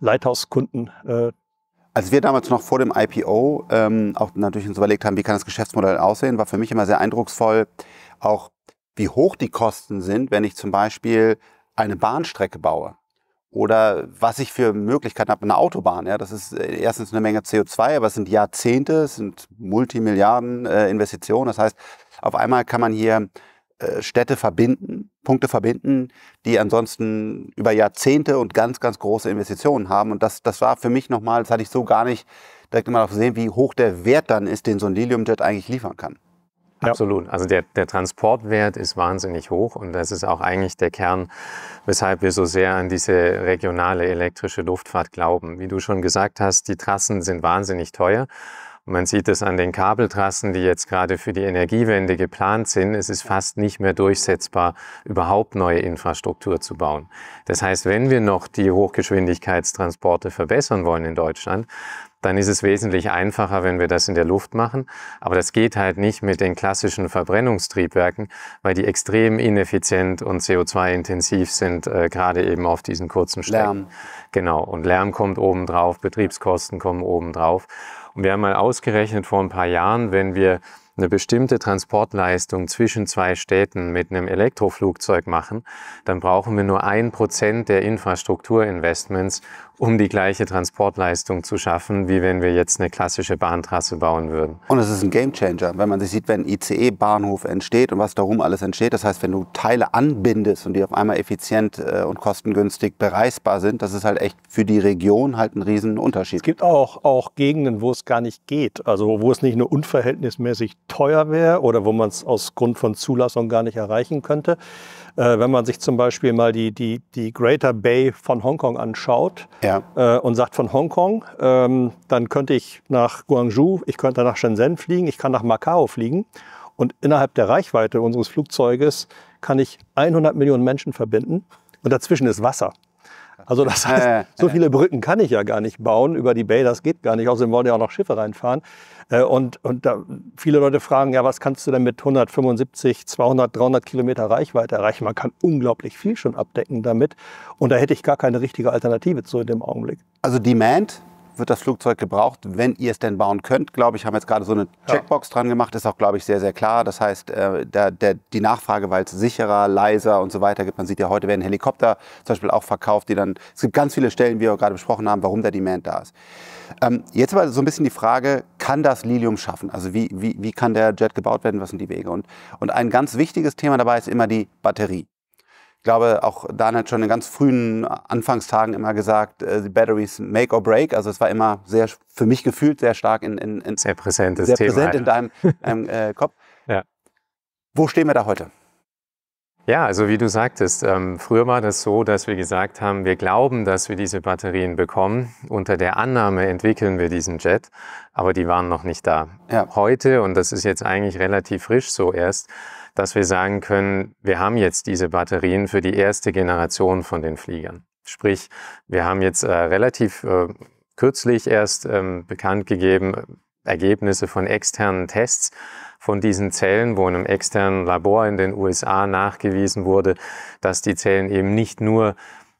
Leithauskunden. Äh, als wir damals noch vor dem IPO ähm, auch natürlich uns überlegt haben, wie kann das Geschäftsmodell aussehen, war für mich immer sehr eindrucksvoll, auch wie hoch die Kosten sind, wenn ich zum Beispiel eine Bahnstrecke baue oder was ich für Möglichkeiten habe, eine Autobahn. Ja, das ist äh, erstens eine Menge CO2, aber es sind Jahrzehnte, es sind Multimilliarden äh, Investitionen. Das heißt, auf einmal kann man hier äh, Städte verbinden, Punkte verbinden, die ansonsten über Jahrzehnte und ganz, ganz große Investitionen haben. Und das, das war für mich nochmal, das hatte ich so gar nicht direkt mal gesehen, wie hoch der Wert dann ist, den so ein Liliumjet eigentlich liefern kann. Absolut. Also der, der Transportwert ist wahnsinnig hoch und das ist auch eigentlich der Kern, weshalb wir so sehr an diese regionale elektrische Luftfahrt glauben. Wie du schon gesagt hast, die Trassen sind wahnsinnig teuer. Man sieht es an den Kabeltrassen, die jetzt gerade für die Energiewende geplant sind. Es ist fast nicht mehr durchsetzbar, überhaupt neue Infrastruktur zu bauen. Das heißt, wenn wir noch die Hochgeschwindigkeitstransporte verbessern wollen in Deutschland, dann ist es wesentlich einfacher, wenn wir das in der Luft machen. Aber das geht halt nicht mit den klassischen Verbrennungstriebwerken, weil die extrem ineffizient und CO2-intensiv sind, äh, gerade eben auf diesen kurzen Strecken. Lärm. Genau, und Lärm kommt obendrauf, Betriebskosten kommen obendrauf. Und wir haben mal ausgerechnet vor ein paar Jahren, wenn wir eine bestimmte Transportleistung zwischen zwei Städten mit einem Elektroflugzeug machen, dann brauchen wir nur ein Prozent der Infrastrukturinvestments, um die gleiche Transportleistung zu schaffen, wie wenn wir jetzt eine klassische Bahntrasse bauen würden. Und es ist ein Gamechanger, wenn man sich sieht, wenn ein ICE-Bahnhof entsteht und was darum alles entsteht. Das heißt, wenn du Teile anbindest und die auf einmal effizient äh, und kostengünstig bereisbar sind, das ist halt echt für die Region halt ein riesen Unterschied. Es gibt auch, auch Gegenden, wo es gar nicht geht, also wo es nicht nur unverhältnismäßig teuer wäre oder wo man es aus Grund von Zulassung gar nicht erreichen könnte. Äh, wenn man sich zum Beispiel mal die, die, die Greater Bay von Hongkong anschaut ja. äh, und sagt von Hongkong, ähm, dann könnte ich nach Guangzhou, ich könnte nach Shenzhen fliegen, ich kann nach Macau fliegen. Und innerhalb der Reichweite unseres Flugzeuges kann ich 100 Millionen Menschen verbinden. Und dazwischen ist Wasser. Also das heißt, so viele Brücken kann ich ja gar nicht bauen über die Bay, das geht gar nicht. Außerdem wollen ja auch noch Schiffe reinfahren. Äh, und, und da, viele Leute fragen, ja, was kannst du denn mit 175, 200, 300 Kilometer Reichweite erreichen? Man kann unglaublich viel schon abdecken damit. Und da hätte ich gar keine richtige Alternative zu in dem Augenblick. Also Demand wird das Flugzeug gebraucht, wenn ihr es denn bauen könnt. Glaube ich, haben jetzt gerade so eine Checkbox ja. dran gemacht, ist auch, glaube ich, sehr, sehr klar. Das heißt, äh, der, der, die Nachfrage, weil es sicherer, leiser und so weiter gibt. Man sieht ja heute werden Helikopter zum Beispiel auch verkauft, die dann, es gibt ganz viele Stellen, wie wir gerade besprochen haben, warum der Demand da ist. Ähm, jetzt aber so ein bisschen die Frage, kann das Lilium schaffen? Also wie, wie, wie kann der Jet gebaut werden? Was sind die Wege? Und, und ein ganz wichtiges Thema dabei ist immer die Batterie. Ich glaube, auch Dan hat schon in ganz frühen Anfangstagen immer gesagt, äh, die Batteries make or break. Also es war immer sehr, für mich gefühlt, sehr stark in, in, in sehr präsentes sehr Thema, präsent ja. Halt. in deinem, deinem äh, Kopf. Ja. Wo stehen wir da heute? Ja, also wie du sagtest, ähm, früher war das so, dass wir gesagt haben, wir glauben, dass wir diese Batterien bekommen. Unter der Annahme entwickeln wir diesen Jet, aber die waren noch nicht da. Ja. Heute, und das ist jetzt eigentlich relativ frisch so erst, dass wir sagen können, wir haben jetzt diese Batterien für die erste Generation von den Fliegern. Sprich, wir haben jetzt äh, relativ äh, kürzlich erst ähm, bekannt gegeben, äh, Ergebnisse von externen Tests von diesen Zellen, wo in einem externen Labor in den USA nachgewiesen wurde, dass die Zellen eben nicht nur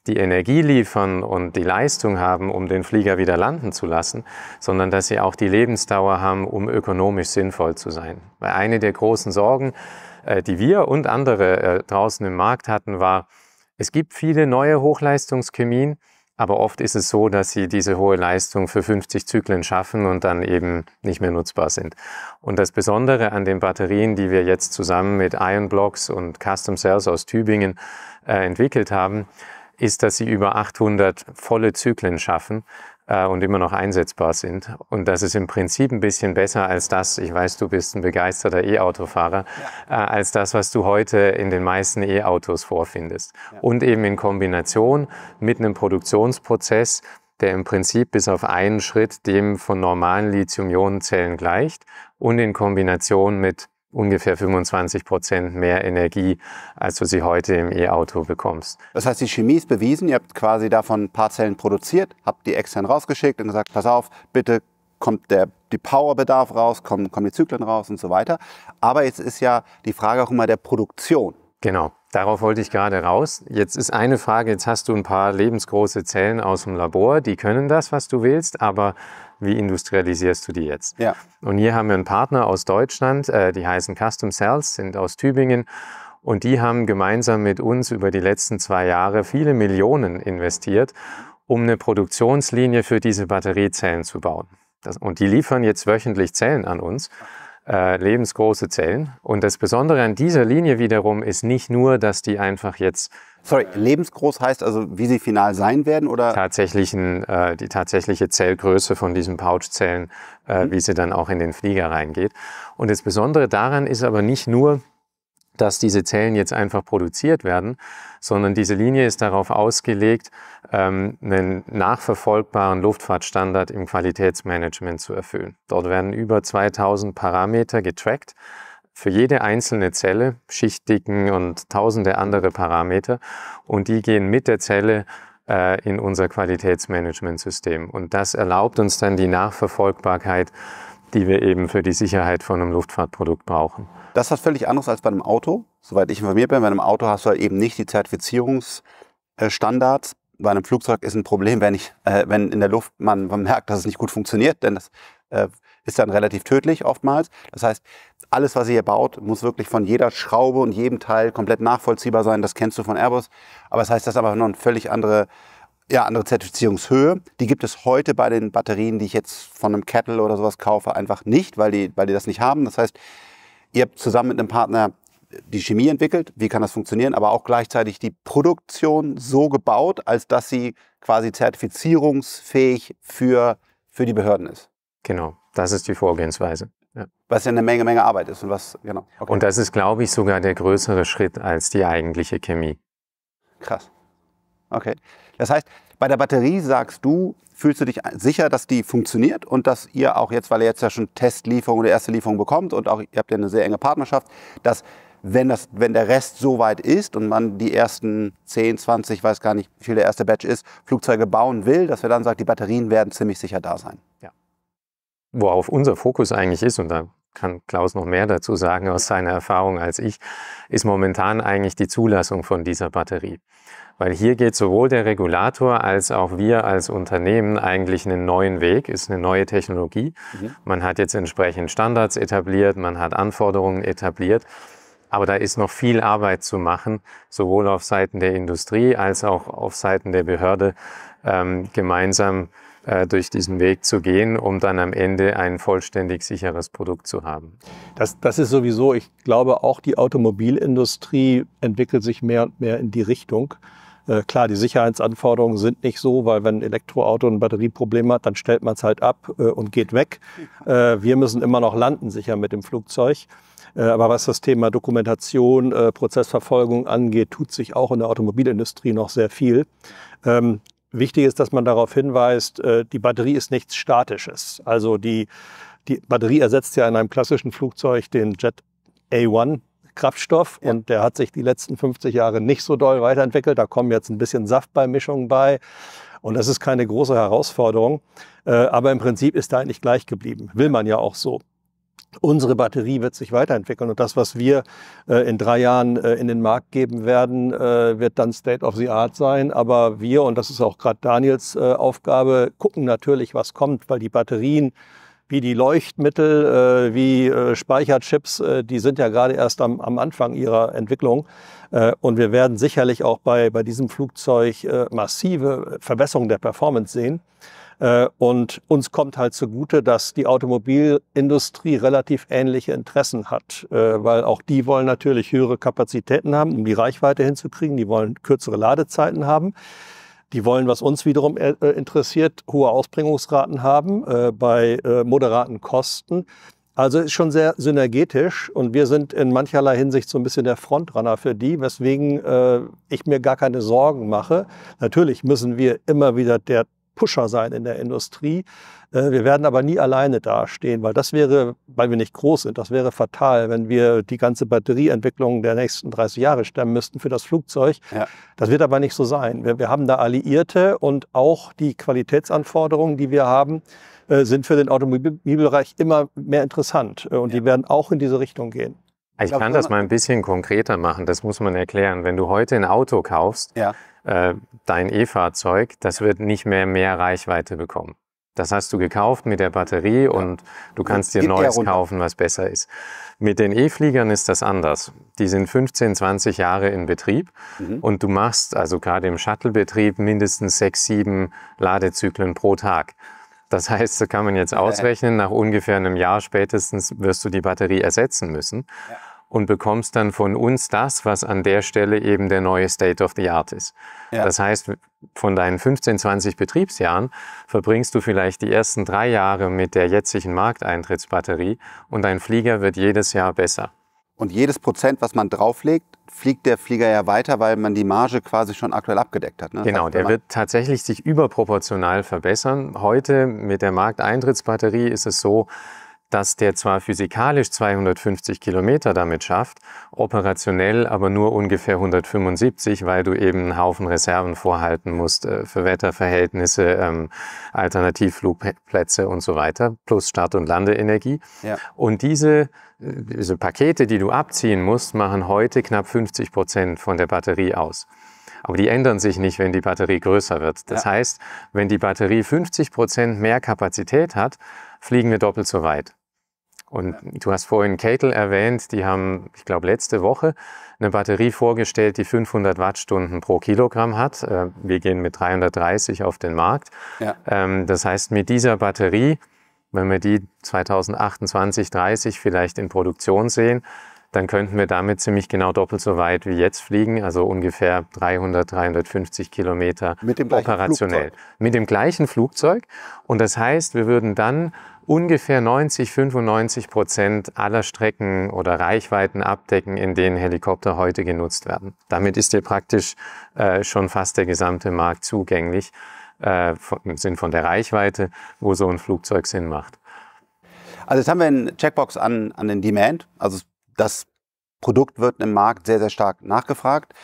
die Energie liefern und die Leistung haben, um den Flieger wieder landen zu lassen, sondern dass sie auch die Lebensdauer haben, um ökonomisch sinnvoll zu sein. Weil eine der großen Sorgen äh, die wir und andere äh, draußen im Markt hatten, war, es gibt viele neue Hochleistungschemien, aber oft ist es so, dass sie diese hohe Leistung für 50 Zyklen schaffen und dann eben nicht mehr nutzbar sind. Und das Besondere an den Batterien, die wir jetzt zusammen mit Ion und Custom Cells aus Tübingen äh, entwickelt haben, ist, dass sie über 800 volle Zyklen schaffen. Äh, und immer noch einsetzbar sind. Und das ist im Prinzip ein bisschen besser als das, ich weiß, du bist ein begeisterter E-Autofahrer, ja. äh, als das, was du heute in den meisten E-Autos vorfindest. Ja. Und eben in Kombination mit einem Produktionsprozess, der im Prinzip bis auf einen Schritt dem von normalen Lithium-Ionen-Zellen gleicht und in Kombination mit ungefähr 25 Prozent mehr Energie, als du sie heute im E-Auto bekommst. Das heißt, die Chemie ist bewiesen. Ihr habt quasi davon ein paar Zellen produziert, habt die extern rausgeschickt und gesagt, pass auf, bitte kommt der die Powerbedarf raus, kommen, kommen die Zyklen raus und so weiter. Aber jetzt ist ja die Frage auch immer der Produktion. Genau, darauf wollte ich gerade raus. Jetzt ist eine Frage, jetzt hast du ein paar lebensgroße Zellen aus dem Labor, die können das, was du willst, aber wie industrialisierst du die jetzt? Ja. Und hier haben wir einen Partner aus Deutschland, äh, die heißen Custom Cells, sind aus Tübingen. Und die haben gemeinsam mit uns über die letzten zwei Jahre viele Millionen investiert, um eine Produktionslinie für diese Batteriezellen zu bauen. Das, und die liefern jetzt wöchentlich Zellen an uns. Äh, lebensgroße Zellen. Und das Besondere an dieser Linie wiederum ist nicht nur, dass die einfach jetzt Sorry, lebensgroß heißt also, wie sie final sein werden oder? Tatsächlichen, äh, die tatsächliche Zellgröße von diesen Pouchzellen, äh, mhm. wie sie dann auch in den Flieger reingeht. Und das Besondere daran ist aber nicht nur, dass diese Zellen jetzt einfach produziert werden, sondern diese Linie ist darauf ausgelegt, ähm, einen nachverfolgbaren Luftfahrtstandard im Qualitätsmanagement zu erfüllen. Dort werden über 2000 Parameter getrackt für jede einzelne Zelle, Schichtdicken und tausende andere Parameter und die gehen mit der Zelle äh, in unser Qualitätsmanagementsystem. Und das erlaubt uns dann die Nachverfolgbarkeit, die wir eben für die Sicherheit von einem Luftfahrtprodukt brauchen. Das ist was völlig anderes als bei einem Auto. Soweit ich informiert bin, bei einem Auto hast du halt eben nicht die Zertifizierungsstandards. Bei einem Flugzeug ist ein Problem, wenn, ich, äh, wenn in der Luft man, man, merkt, dass es nicht gut funktioniert, denn das äh, ist dann relativ tödlich oftmals. Das heißt, alles, was ihr hier baut, muss wirklich von jeder Schraube und jedem Teil komplett nachvollziehbar sein. Das kennst du von Airbus. Aber das heißt, das ist aber noch eine völlig andere ja, andere Zertifizierungshöhe. Die gibt es heute bei den Batterien, die ich jetzt von einem Kettle oder sowas kaufe, einfach nicht, weil die, weil die das nicht haben. Das heißt, Ihr habt zusammen mit einem Partner die Chemie entwickelt, wie kann das funktionieren, aber auch gleichzeitig die Produktion so gebaut, als dass sie quasi zertifizierungsfähig für, für die Behörden ist. Genau, das ist die Vorgehensweise. Ja. Was ja eine Menge, Menge Arbeit ist und was, genau. Okay. Und das ist, glaube ich, sogar der größere Schritt als die eigentliche Chemie. Krass. Okay. Das heißt, bei der Batterie sagst du, fühlst du dich sicher, dass die funktioniert und dass ihr auch jetzt, weil ihr jetzt ja schon Testlieferungen oder erste Lieferung bekommt und auch ihr habt ja eine sehr enge Partnerschaft, dass wenn, das, wenn der Rest so weit ist und man die ersten 10, 20, weiß gar nicht, wie viel der erste Batch ist, Flugzeuge bauen will, dass wir dann sagen, die Batterien werden ziemlich sicher da sein. Ja. Worauf unser Fokus eigentlich ist, und da kann Klaus noch mehr dazu sagen aus seiner Erfahrung als ich, ist momentan eigentlich die Zulassung von dieser Batterie. Weil hier geht sowohl der Regulator als auch wir als Unternehmen eigentlich einen neuen Weg, ist eine neue Technologie. Mhm. Man hat jetzt entsprechend Standards etabliert, man hat Anforderungen etabliert. Aber da ist noch viel Arbeit zu machen, sowohl auf Seiten der Industrie als auch auf Seiten der Behörde, ähm, gemeinsam äh, durch diesen Weg zu gehen, um dann am Ende ein vollständig sicheres Produkt zu haben. Das, das ist sowieso, ich glaube, auch die Automobilindustrie entwickelt sich mehr und mehr in die Richtung. Äh, klar, die Sicherheitsanforderungen sind nicht so, weil wenn ein Elektroauto ein Batterieproblem hat, dann stellt man es halt ab äh, und geht weg. Äh, wir müssen immer noch landen, sicher mit dem Flugzeug. Äh, aber was das Thema Dokumentation, Prozessverfolgung angeht, tut sich auch in der Automobilindustrie noch sehr viel. Ähm, Wichtig ist, dass man darauf hinweist, äh, die Batterie ist nichts Statisches. Also die, die Batterie ersetzt ja in einem klassischen Flugzeug den Jet A1, Kraftstoff ja. und der hat sich die letzten 50 Jahre nicht so doll weiterentwickelt. Da kommen jetzt ein bisschen Saftbeimischungen bei und das ist keine große Herausforderung. Äh, aber im Prinzip ist da eigentlich gleich geblieben. Will man ja auch so. Unsere Batterie wird sich weiterentwickeln und das, was wir äh, in drei Jahren äh, in den Markt geben werden, äh, wird dann State of the Art sein. Aber wir, und das ist auch gerade Daniels äh, Aufgabe, gucken natürlich, was kommt, weil die Batterien wie die Leuchtmittel, äh, wie äh, Speicherchips, die sind ja gerade erst am, am Anfang ihrer Entwicklung. und wir werden sicherlich auch bei, bei diesem Flugzeug massive Verbesserungen der Performance sehen. Äh, und uns kommt halt zugute, dass die Automobilindustrie relativ ähnliche Interessen hat, äh, weil auch die wollen natürlich höhere Kapazitäten haben, um die Reichweite hinzukriegen. Die wollen kürzere Ladezeiten haben. Die wollen, was uns wiederum äh, interessiert, hohe Ausbringungsraten haben bei moderaten Kosten. Also ist schon sehr synergetisch und wir sind in mancherlei Hinsicht so ein bisschen der Frontrunner für die, weswegen äh, ich mir gar keine Sorgen mache. Natürlich müssen wir immer wieder der Pusher sein in der Industrie. Äh, wir werden aber nie alleine dastehen, weil das wäre, weil wir nicht groß sind, das wäre fatal, wenn wir die ganze Batterieentwicklung der nächsten 30 Jahre stemmen müssten für das Flugzeug. Ja. Das wird aber nicht so sein. Wir, wir, haben da Alliierte und auch die Qualitätsanforderungen, die wir haben, äh, sind für den Automobilbereich immer mehr interessant. Äh, und die werden auch in diese Richtung gehen. Ich kann das mal ein bisschen konkreter machen, das muss man erklären. Wenn du heute ein Auto kaufst, ja. Äh, dein E-Fahrzeug, das wird nicht mehr mehr Reichweite bekommen. Das hast du gekauft mit der Batterie ja. und du kannst dir neues kaufen, was besser ist. Mit den E-Fliegern ist das anders. Die sind 15, 20 Jahre in Betrieb mhm. und du machst, also gerade im Shuttle-Betrieb, mindestens sechs, sieben Ladezyklen pro Tag. Das heißt, da kann man jetzt ausrechnen, nach ungefähr einem Jahr spätestens wirst du die Batterie ersetzen müssen. Ja und bekommst dann von uns das, was an der Stelle eben der neue State of the Art ist. Ja. Das heißt, von deinen 15, 20 Betriebsjahren verbringst du vielleicht die ersten drei Jahre mit der jetzigen Markteintrittsbatterie und dein Flieger wird jedes Jahr besser. Und jedes Prozent, was man drauflegt, fliegt der Flieger ja weiter, weil man die Marge quasi schon aktuell abgedeckt hat. Ne? Genau, heißt, der wird tatsächlich sich überproportional verbessern. Heute mit der Markteintrittsbatterie ist es so, dass der zwar physikalisch 250 Kilometer damit schafft, operationell aber nur ungefähr 175, weil du eben einen Haufen Reserven vorhalten musst äh, für Wetterverhältnisse, ähm, Alternativflugplätze und so weiter, plus Start- und Landeenergie. Ja. Und diese, äh, diese Pakete, die du abziehen musst, machen heute knapp 50 Prozent von der Batterie aus. Aber die ändern sich nicht, wenn die Batterie größer wird. Das ja. heißt, wenn die Batterie 50 Prozent mehr Kapazität hat, fliegen wir doppelt so weit. Und du hast vorhin Catel erwähnt, die haben, ich glaube, letzte Woche eine Batterie vorgestellt, die 500 Wattstunden pro Kilogramm hat. Äh, wir gehen mit 330 auf den Markt. Ja. Ähm, das heißt, mit dieser Batterie, wenn wir die 2028, 30 vielleicht in Produktion sehen, dann könnten wir damit ziemlich genau doppelt so weit wie jetzt fliegen, also ungefähr 300, 350 Kilometer mit operationell. Flugzeug. Mit dem gleichen Flugzeug. Und das heißt, wir würden dann ungefähr 90, 95 Prozent aller Strecken oder Reichweiten abdecken, in denen Helikopter heute genutzt werden. Damit ist dir praktisch äh, schon fast der gesamte Markt zugänglich, äh, von, im Sinn von der Reichweite, wo so ein Flugzeug Sinn macht. Also jetzt haben wir eine Checkbox an, an den Demand. Also das Produkt wird im Markt sehr, sehr stark nachgefragt.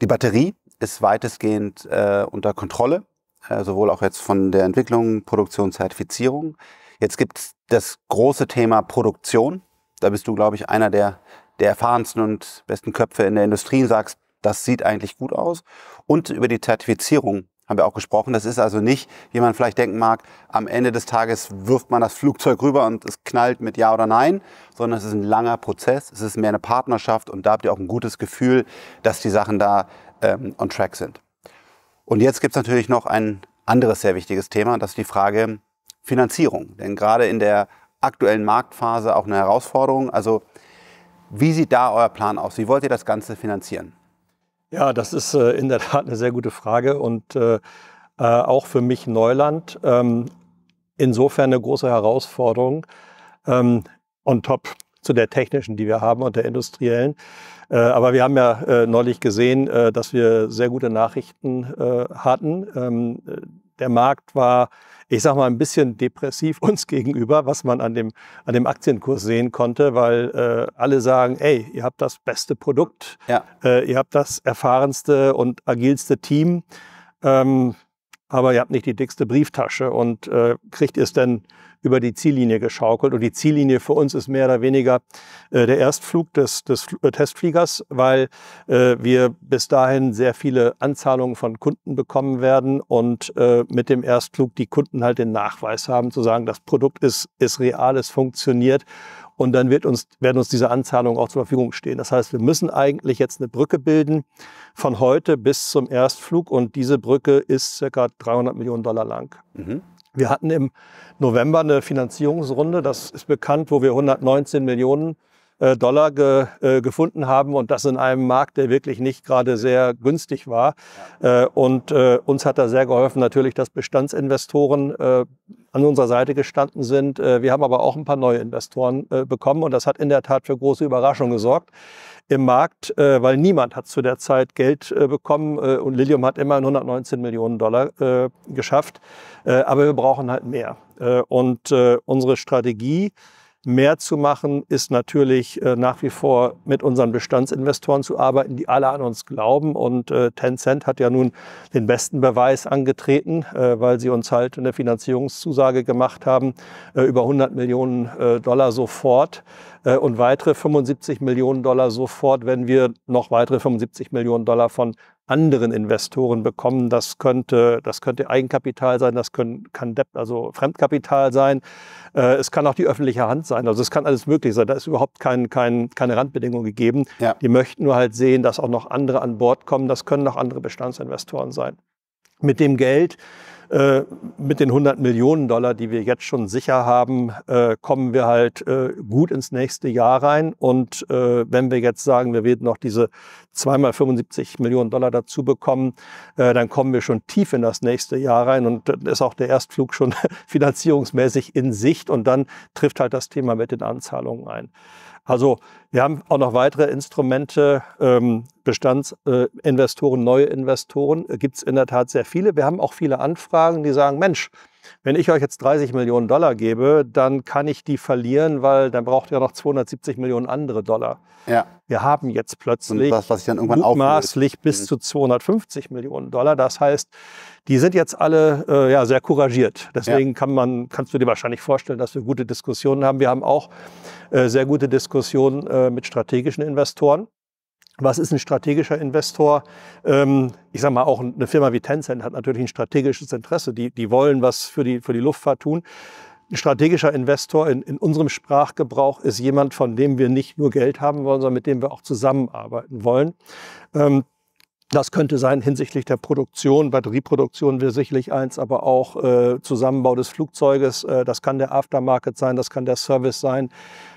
Die Batterie ist weitestgehend äh, unter Kontrolle, äh, sowohl auch jetzt von der Entwicklung, Produktion, Zertifizierung. Jetzt gibt es das große Thema Produktion. Da bist du, glaube ich, einer der, der erfahrensten und besten Köpfe in der Industrie und sagst, das sieht eigentlich gut aus. Und über die Zertifizierung haben wir auch gesprochen. Das ist also nicht, wie man vielleicht denken mag, am Ende des Tages wirft man das Flugzeug rüber und es knallt mit Ja oder Nein, sondern es ist ein langer Prozess, es ist mehr eine Partnerschaft und da habt ihr auch ein gutes Gefühl, dass die Sachen da ähm, on track sind. Und jetzt gibt es natürlich noch ein anderes sehr wichtiges Thema, das ist die Frage, Finanzierung. Denn gerade in der aktuellen Marktphase auch eine Herausforderung. Also wie sieht da euer Plan aus? Wie wollt ihr das Ganze finanzieren? Ja, das ist äh, in der Tat eine sehr gute Frage und äh, äh, auch für mich Neuland. Ähm, insofern eine große Herausforderung. Ähm, on top zu der technischen, die wir haben und der industriellen. aber wir haben ja neulich gesehen, dass wir sehr gute Nachrichten hatten. Ähm, der Markt war, ich sag mal, ein bisschen depressiv uns gegenüber, was man an dem, an dem Aktienkurs sehen konnte, weil äh, alle sagen, ey, ihr habt das beste Produkt, ja. äh, ihr habt das erfahrenste und agilste Team, ähm, aber ihr habt nicht die dickste Brieftasche und äh, kriegt ihr es denn über die Ziellinie geschaukelt. Und die Ziellinie für uns ist mehr oder weniger äh, der Erstflug des, des äh, Testfliegers, weil äh, wir bis dahin sehr viele Anzahlungen von Kunden bekommen werden und äh, mit dem Erstflug die Kunden halt den Nachweis haben, zu sagen, das Produkt ist, ist real, es funktioniert. Und dann wird uns, werden uns diese Anzahlungen auch zur Verfügung stehen. Das heißt, wir müssen eigentlich jetzt eine Brücke bilden von heute bis zum Erstflug. Und diese Brücke ist circa 300 Millionen Dollar lang. Mhm. Wir hatten im November eine Finanzierungsrunde, das ist bekannt, wo wir 119 Millionen äh, Dollar ge, äh, gefunden haben und das in einem Markt, der wirklich nicht gerade sehr günstig war. Ja. Äh, und äh, uns hat da sehr geholfen natürlich, dass Bestandsinvestoren äh, an unserer Seite gestanden sind. Äh, wir haben aber auch ein paar neue Investoren bekommen und das hat in der Tat für große Überraschungen gesorgt im Markt, weil niemand hat zu der Zeit Geld bekommen und Lilium hat immerhin 119 Millionen Dollar geschafft. aber wir brauchen halt mehr. und unsere Strategie Mehr zu machen ist natürlich äh, nach wie vor mit unseren Bestandsinvestoren zu arbeiten, die alle an uns glauben. Und äh, Tencent hat ja nun den besten Beweis angetreten, äh, weil sie uns halt eine Finanzierungszusage gemacht haben, über 100 Millionen Dollar sofort und weitere 75 Millionen Dollar sofort, wenn wir noch weitere 75 Millionen Dollar von anderen Investoren bekommen. Das könnte, das könnte Eigenkapital sein, das können, kann Debt, also Fremdkapital sein. Äh, es kann auch die öffentliche Hand sein. Also es kann alles möglich sein. Da ist überhaupt kein, kein, keine Randbedingung gegeben. Ja. Die möchten nur halt sehen, dass auch noch andere an Bord kommen. Das können noch andere Bestandsinvestoren sein mit dem Geld, äh, mit den 100 Millionen Dollar, die wir jetzt schon sicher haben, äh, kommen wir halt äh, gut ins nächste Jahr rein. Und wenn wir jetzt sagen, wir werden noch diese zweimal 75 Millionen Dollar dazu bekommen, dann kommen wir schon tief in das nächste Jahr rein. Und dann ist auch der Erstflug schon finanzierungsmäßig in Sicht. Und dann trifft halt das Thema mit den Anzahlungen ein. Also wir haben auch noch weitere Instrumente, ähm, Bestandsinvestoren, äh, neue Investoren, äh, gibt es in der Tat sehr viele. Wir haben auch viele Anfragen, die sagen, Mensch, wenn ich euch jetzt 30 Millionen Dollar gebe, dann kann ich die verlieren, weil dann braucht ihr noch 270 Millionen andere Dollar. Ja. Wir haben jetzt plötzlich das, was ich dann irgendwann mutmaßlich bis mhm. zu 250 Millionen Dollar. Das heißt, die sind jetzt alle äh, ja, sehr couragiert. Deswegen ja. kann man, kannst du dir wahrscheinlich vorstellen, dass wir gute Diskussionen haben. Wir haben auch äh, sehr gute Diskussionen äh, mit strategischen Investoren. Was ist ein strategischer Investor? Ähm, ich sage mal, auch eine Firma wie Tencent hat natürlich ein strategisches Interesse. Die, die wollen was für die, für die Luftfahrt tun. Ein strategischer Investor in, in unserem Sprachgebrauch ist jemand, von dem wir nicht nur Geld haben wollen, sondern mit dem wir auch zusammenarbeiten wollen. Ähm, das könnte sein hinsichtlich der Produktion, Batterieproduktion wäre sicherlich eins, aber auch äh, Zusammenbau des Flugzeuges. Äh, das kann der Aftermarket sein, das kann der Service sein.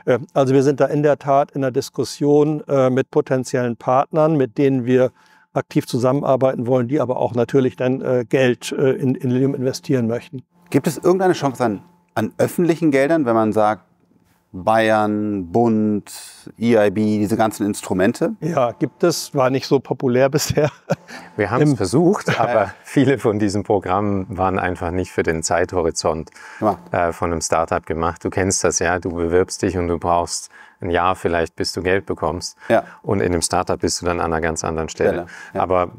Äh, also wir sind da in der Tat in der Diskussion äh, mit potenziellen Partnern, mit denen wir aktiv zusammenarbeiten wollen, die aber auch natürlich dann äh, Geld äh, in, in Lilium investieren möchten. Gibt es irgendeine Chance an, an öffentlichen Geldern, wenn man sagt, Bayern, Bund, EIB, diese ganzen Instrumente? Ja, gibt es. War nicht so populär bisher. Wir haben es versucht, aber viele von diesen Programmen waren einfach nicht für den Zeithorizont äh, von einem Startup gemacht. Du kennst das ja, du bewirbst dich und du brauchst ein Jahr vielleicht, bis du Geld bekommst. Ja. Und in einem Startup bist du dann an einer ganz anderen Stelle. Stelle ja. Aber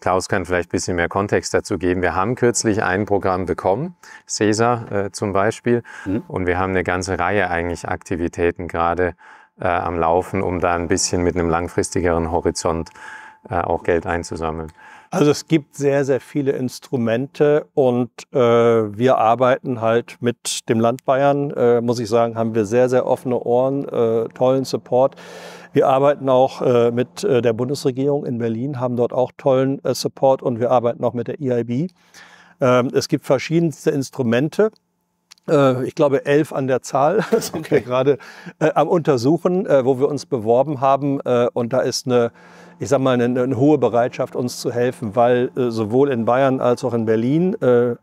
Klaus kann vielleicht ein bisschen mehr Kontext dazu geben. Wir haben kürzlich ein Programm bekommen, CESA äh, zum Beispiel, mhm. und wir haben eine ganze Reihe eigentlich Aktivitäten gerade äh, am Laufen, um da ein bisschen mit einem langfristigeren Horizont äh, auch Geld einzusammeln. Also es gibt sehr, sehr viele Instrumente und äh, wir arbeiten halt mit dem Land Bayern, äh, muss ich sagen, haben wir sehr, sehr offene Ohren, äh, tollen Support. Wir arbeiten auch äh, mit äh, der Bundesregierung in Berlin, haben dort auch tollen äh, Support und wir arbeiten auch mit der EIB. Ähm, es gibt verschiedenste Instrumente. Äh, ich glaube, elf an der Zahl sind okay. wir gerade äh, am Untersuchen, wo wir uns beworben haben. und da ist eine, ich sag mal, eine, eine, hohe Bereitschaft, uns zu helfen, weil sowohl in Bayern als auch in Berlin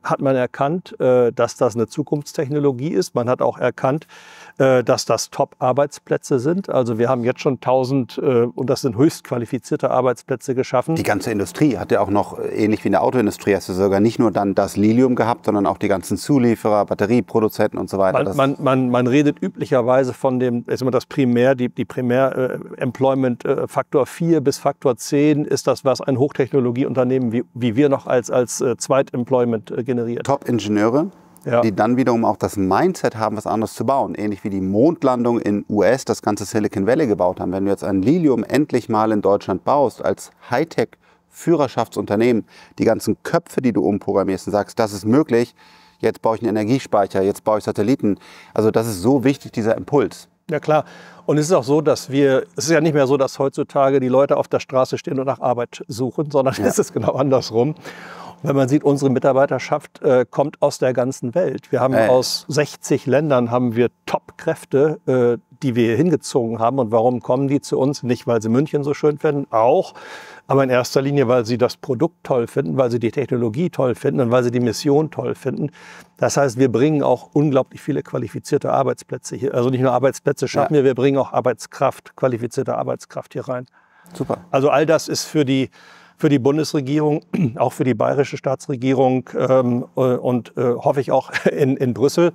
hat man erkannt, dass das eine Zukunftstechnologie ist. Man hat auch erkannt, äh, dass das Top-Arbeitsplätze sind. Also wir haben jetzt schon 1000, äh, und das sind höchst qualifizierte Arbeitsplätze geschaffen. Die ganze Industrie hat ja auch noch, äh, ähnlich wie in der Autoindustrie, hast du sogar nicht nur dann das Lilium gehabt, sondern auch die ganzen Zulieferer, Batterieproduzenten und so weiter. Man, man, man, man redet üblicherweise von dem, ist immer das Primär, die, die Primär-Employment Faktor 4 bis Faktor 10 ist das, was ein Hochtechnologieunternehmen wie, wie wir noch als, als äh, Zweitemployment generiert. Top-Ingenieure? ja. die dann wiederum auch das Mindset haben, was anderes zu bauen. Ähnlich wie die Mondlandung in US das ganze Silicon Valley gebaut haben. Wenn du jetzt ein Lilium endlich mal in Deutschland baust, als Hightech Führerschaftsunternehmen, die ganzen Köpfe, die du umprogrammierst und sagst, das ist möglich, jetzt baue ich einen Energiespeicher, jetzt baue ich Satelliten. Also das ist so wichtig, dieser Impuls. Ja klar. Und es ist auch so, dass wir, es ist ja nicht mehr so, dass heutzutage die Leute auf der Straße stehen und nach Arbeit suchen, sondern ja. es ist genau andersrum wenn man sieht, unsere Mitarbeiterschaft äh, kommt aus der ganzen Welt. Wir haben äh. aus 60 Ländern haben wir Top-Kräfte, äh, die wir hier hingezogen haben. Und warum kommen die zu uns? Nicht, weil sie München so schön finden, auch, aber in erster Linie, weil sie das Produkt toll finden, weil sie die Technologie toll finden und weil sie die Mission toll finden. Das heißt, wir bringen auch unglaublich viele qualifizierte Arbeitsplätze hier. Also nicht nur Arbeitsplätze schaffen ja. wir, wir bringen auch Arbeitskraft, qualifizierte Arbeitskraft hier rein. Super. Also all das ist für die für die Bundesregierung, auch für die bayerische Staatsregierung ähm, äh, und äh, hoffe ich auch in, in Brüssel,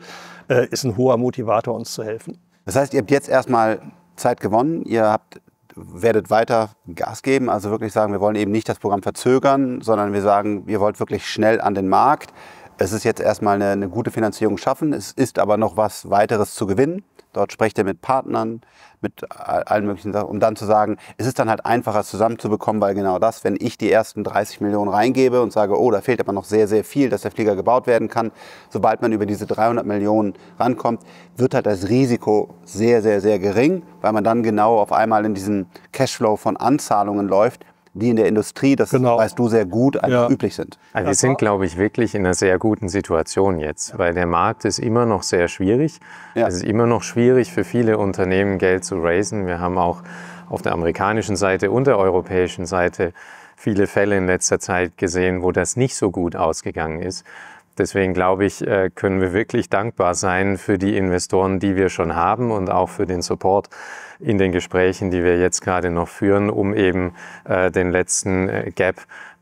äh, ist ein hoher Motivator, uns zu helfen. Das heißt, ihr habt jetzt erstmal Zeit gewonnen, ihr habt werdet weiter Gas geben, also wirklich sagen, wir wollen eben nicht das Programm verzögern, sondern wir sagen, ihr wollt wirklich schnell an den Markt. Es ist jetzt erstmal eine, eine gute Finanzierung schaffen, es ist aber noch was weiteres zu gewinnen. Dort sprecht er mit Partnern, mit allen möglichen Sachen, um dann zu sagen, es ist dann halt einfacher zusammenzubekommen, weil genau das, wenn ich die ersten 30 Millionen reingebe und sage, oh, da fehlt aber noch sehr, sehr viel, dass der Flieger gebaut werden kann, sobald man über diese 300 Millionen rankommt, wird halt das Risiko sehr, sehr, sehr gering, weil man dann genau auf einmal in diesen Cashflow von Anzahlungen läuft, die in der Industrie, das genau. weißt du sehr gut, ja. üblich sind. Also wir sind, glaube ich, wirklich in einer sehr guten Situation jetzt, weil der Markt ist immer noch sehr schwierig. Ja. Es ist immer noch schwierig für viele Unternehmen, Geld zu raisen. Wir haben auch auf der amerikanischen Seite und der europäischen Seite viele Fälle in letzter Zeit gesehen, wo das nicht so gut ausgegangen ist. Deswegen glaube ich, äh, können wir wirklich dankbar sein für die Investoren, die wir schon haben und auch für den Support in den Gesprächen, die wir jetzt gerade noch führen, um eben äh, den letzten äh, Gap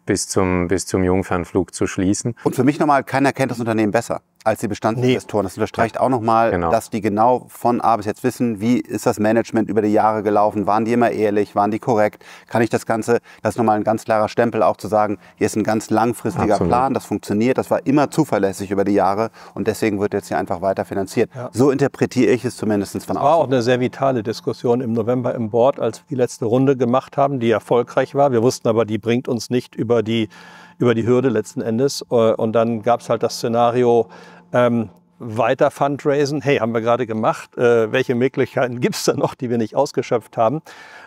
bis zum, bis zum Jungfernflug zu schließen. Und für mich nochmal, keiner kennt das Unternehmen besser als die Bestandsinvestoren. Nee. Das unterstreicht auch nochmal, genau. dass die genau von A bis jetzt wissen, wie ist das Management über die Jahre gelaufen, waren die immer ehrlich, waren die korrekt, kann ich das Ganze, das ist nochmal ein ganz klarer Stempel auch zu sagen, hier ist ein ganz langfristiger Absolut. Plan, das funktioniert, das war immer zuverlässig über die Jahre und deswegen wird jetzt hier einfach weiter finanziert. Ja. So interpretiere ich es zumindest von außen. war auch eine sehr vitale Diskussion im November im Board, als wir die letzte Runde gemacht haben, die erfolgreich war. Wir wussten aber, die bringt uns nicht über die über die Hürde letzten Endes. Äh, und dann gab es halt das Szenario, ähm, weiter fundraisen. Hey, haben wir gerade gemacht. Äh, welche Möglichkeiten gibt es da noch, die wir nicht ausgeschöpft haben?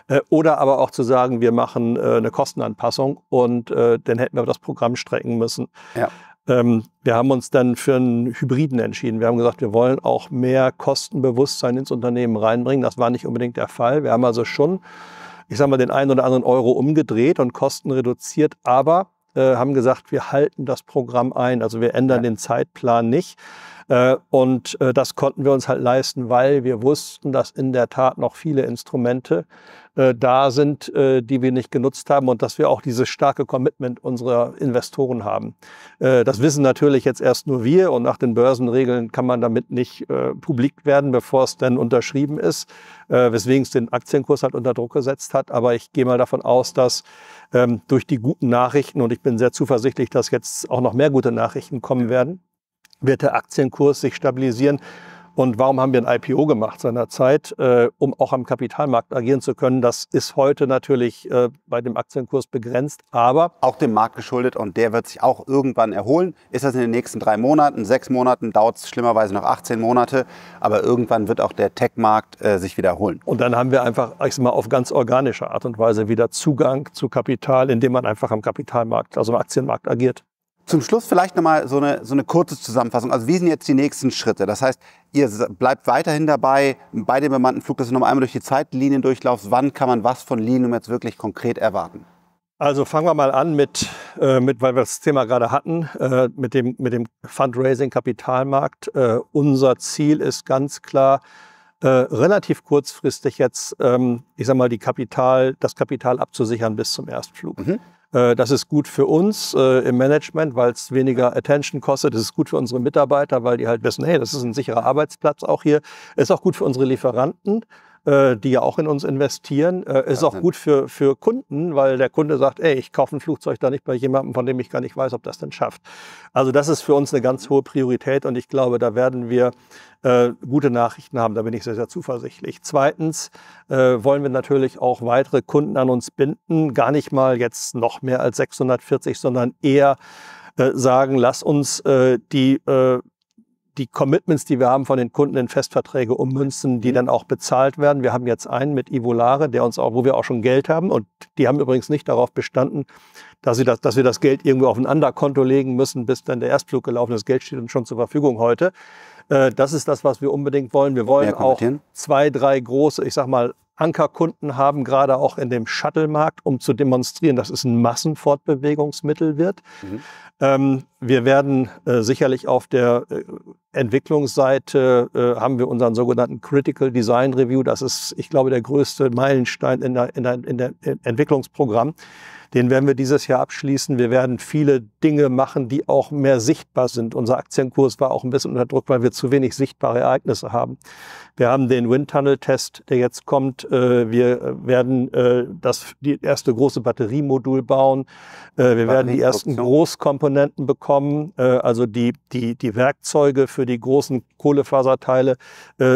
Äh, oder aber auch zu sagen, wir machen äh, eine Kostenanpassung und äh, dann hätten wir das Programm strecken müssen. Ja. Ähm, wir haben uns dann für einen Hybriden entschieden. Wir haben gesagt, wir wollen auch mehr Kostenbewusstsein ins Unternehmen reinbringen. Das war nicht unbedingt der Fall. Wir haben also schon, ich sage mal, den einen oder anderen Euro umgedreht und Kosten reduziert, aber äh, haben gesagt, wir halten das Programm ein, also wir ändern ja. den Zeitplan nicht. Äh, und äh, das konnten wir uns halt leisten, weil wir wussten, dass in der Tat noch viele Instrumente äh, da sind, die wir nicht genutzt haben und dass wir auch dieses starke Commitment unserer Investoren haben. Das wissen natürlich jetzt erst nur wir und nach den Börsenregeln kann man damit nicht publik werden, bevor es dann unterschrieben ist, weswegen es den Aktienkurs halt unter Druck gesetzt hat. Aber ich gehe mal davon aus, dass ähm, durch die guten Nachrichten und ich bin sehr zuversichtlich, dass jetzt auch noch mehr gute Nachrichten kommen werden, wird der Aktienkurs sich stabilisieren. Und warum haben wir ein IPO gemacht seinerzeit, äh, um auch am Kapitalmarkt agieren zu können? Das ist heute natürlich äh, bei dem Aktienkurs begrenzt, aber. Auch dem Markt geschuldet und der wird sich auch irgendwann erholen. Ist das in den nächsten drei Monaten, sechs Monaten, dauert es schlimmerweise noch 18 Monate, aber irgendwann wird auch der Tech-Markt äh, sich wiederholen. Und dann haben wir einfach, ich sag mal, auf ganz organische Art und Weise wieder Zugang zu Kapital, indem man einfach am Kapitalmarkt, also am Aktienmarkt agiert. Zum Schluss vielleicht nochmal so eine, so eine kurze Zusammenfassung. Also wie sind jetzt die nächsten Schritte? Das heißt, ihr bleibt weiterhin dabei, bei dem bemannten Flug, dass ihr noch einmal durch die Zeitlinien durchlaufst. Wann kann man was von Linium jetzt wirklich konkret erwarten? Also fangen wir mal an mit, äh, mit weil wir das Thema gerade hatten, äh, mit dem, mit dem Fundraising-Kapitalmarkt. Äh, unser Ziel ist ganz klar, äh, relativ kurzfristig jetzt, ähm, ich sag mal, die Kapital, das Kapital abzusichern bis zum Erstflug. Mhm. Äh, das ist gut für uns äh, im Management, weil es weniger Attention kostet. Das ist gut für unsere Mitarbeiter, weil die halt wissen, hey, das ist ein sicherer Arbeitsplatz auch hier. Ist auch gut für unsere Lieferanten, äh, die ja auch in uns investieren. Äh, ist ja, auch gut für, für Kunden, weil der Kunde sagt, ey, ich kaufe ein Flugzeug da nicht bei jemandem, von dem ich gar nicht weiß, ob das denn schafft. Also das ist für uns eine ganz hohe Priorität und ich glaube, da werden wir äh, gute Nachrichten haben. Da bin ich sehr, sehr zuversichtlich. Zweitens äh, wollen wir natürlich auch weitere Kunden an uns binden. Gar nicht mal jetzt noch mehr als 640, sondern eher äh, sagen, lass uns äh, die äh, die Commitments, die wir haben von den Kunden in Festverträge ummünzen, die mhm. dann auch bezahlt werden. Wir haben jetzt einen mit Ivolare, der uns auch, wo wir auch schon Geld haben und die haben übrigens nicht darauf bestanden, dass, sie das, dass wir das Geld irgendwo auf ein Underkonto legen müssen, bis dann der Erstflug gelaufen ist. Das Geld steht uns schon zur Verfügung heute. Äh, das ist das, was wir unbedingt wollen. Wir wollen auch zwei, drei große, ich sag mal, Ankerkunden haben, gerade auch in dem Shuttle-Markt, um zu demonstrieren, dass es ein Massenfortbewegungsmittel wird. Mhm. Ähm, wir werden äh, sicherlich auf der äh, Entwicklungsseite äh, haben wir unseren sogenannten Critical Design Review. Das ist, ich glaube, der größte Meilenstein in der, in der, in der Entwicklungsprogramm. Den werden wir dieses Jahr abschließen. Wir werden viele Dinge machen, die auch mehr sichtbar sind. Unser Aktienkurs war auch ein bisschen unter Druck, weil wir zu wenig sichtbare Ereignisse haben. Wir haben den Windtunnel-Test, der jetzt kommt. Äh, wir werden äh, das die erste große Batteriemodul bauen. Äh, wir werden die ersten Großkomponenten bekommen. Also die, die, die Werkzeuge für die großen Kohlefaserteile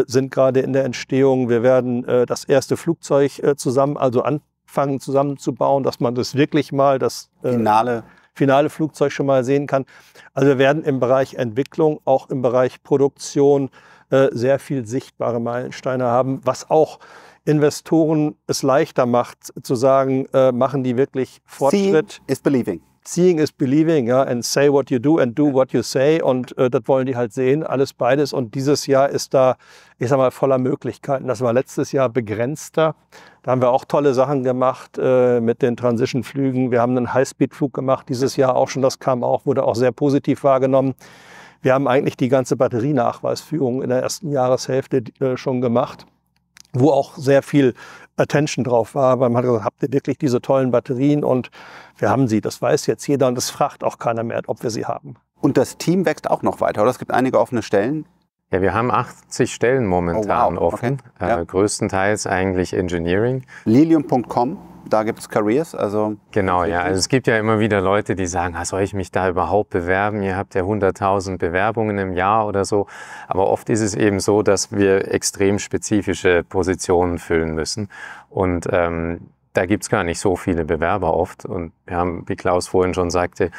sind gerade in der Entstehung. Wir werden das erste Flugzeug zusammen, also an anfangen zusammenzubauen, dass man das wirklich mal, das äh, finale. finale Flugzeug schon mal sehen kann. Also wir werden im Bereich Entwicklung, auch im Bereich Produktion äh, sehr viel sichtbare Meilensteine haben, was auch Investoren es leichter macht zu sagen, äh, machen die wirklich Fortschritt. See is believing. Seeing is believing, ja, and say what you do and do what you say. Und äh, das wollen die halt sehen, alles beides. Und dieses Jahr ist da, ich sag mal, voller Möglichkeiten. Das war letztes Jahr begrenzter. Da haben wir auch tolle Sachen gemacht äh, mit den Transition-Flügen. Wir haben einen Highspeed-Flug gemacht dieses Jahr auch schon. Das kam auch, wurde auch sehr positiv wahrgenommen. Wir haben eigentlich die ganze Batterienachweisführung in der ersten Jahreshälfte äh, schon gemacht wo auch sehr viel Attention drauf war, weil man hat gesagt, habt ihr wirklich diese tollen Batterien und wir haben sie, das weiß jetzt jeder und das fragt auch keiner mehr, ob wir sie haben. Und das Team wächst auch noch weiter, oder? Es gibt einige offene Stellen. Ja, wir haben 80 Stellen momentan oh, wow. offen, okay. äh, ja. größtenteils eigentlich Engineering. Lilium.com da gibt es Careers. Also genau, ja. Also es gibt ja immer wieder Leute, die sagen, ah, soll ich mich da überhaupt bewerben? Ihr habt ja 100.000 Bewerbungen im Jahr oder so. Aber oft ist es eben so, dass wir extrem spezifische Positionen füllen müssen. Und ähm, da es gar nicht so viele Bewerber oft. Und wir haben, wie Klaus vorhin schon sagte,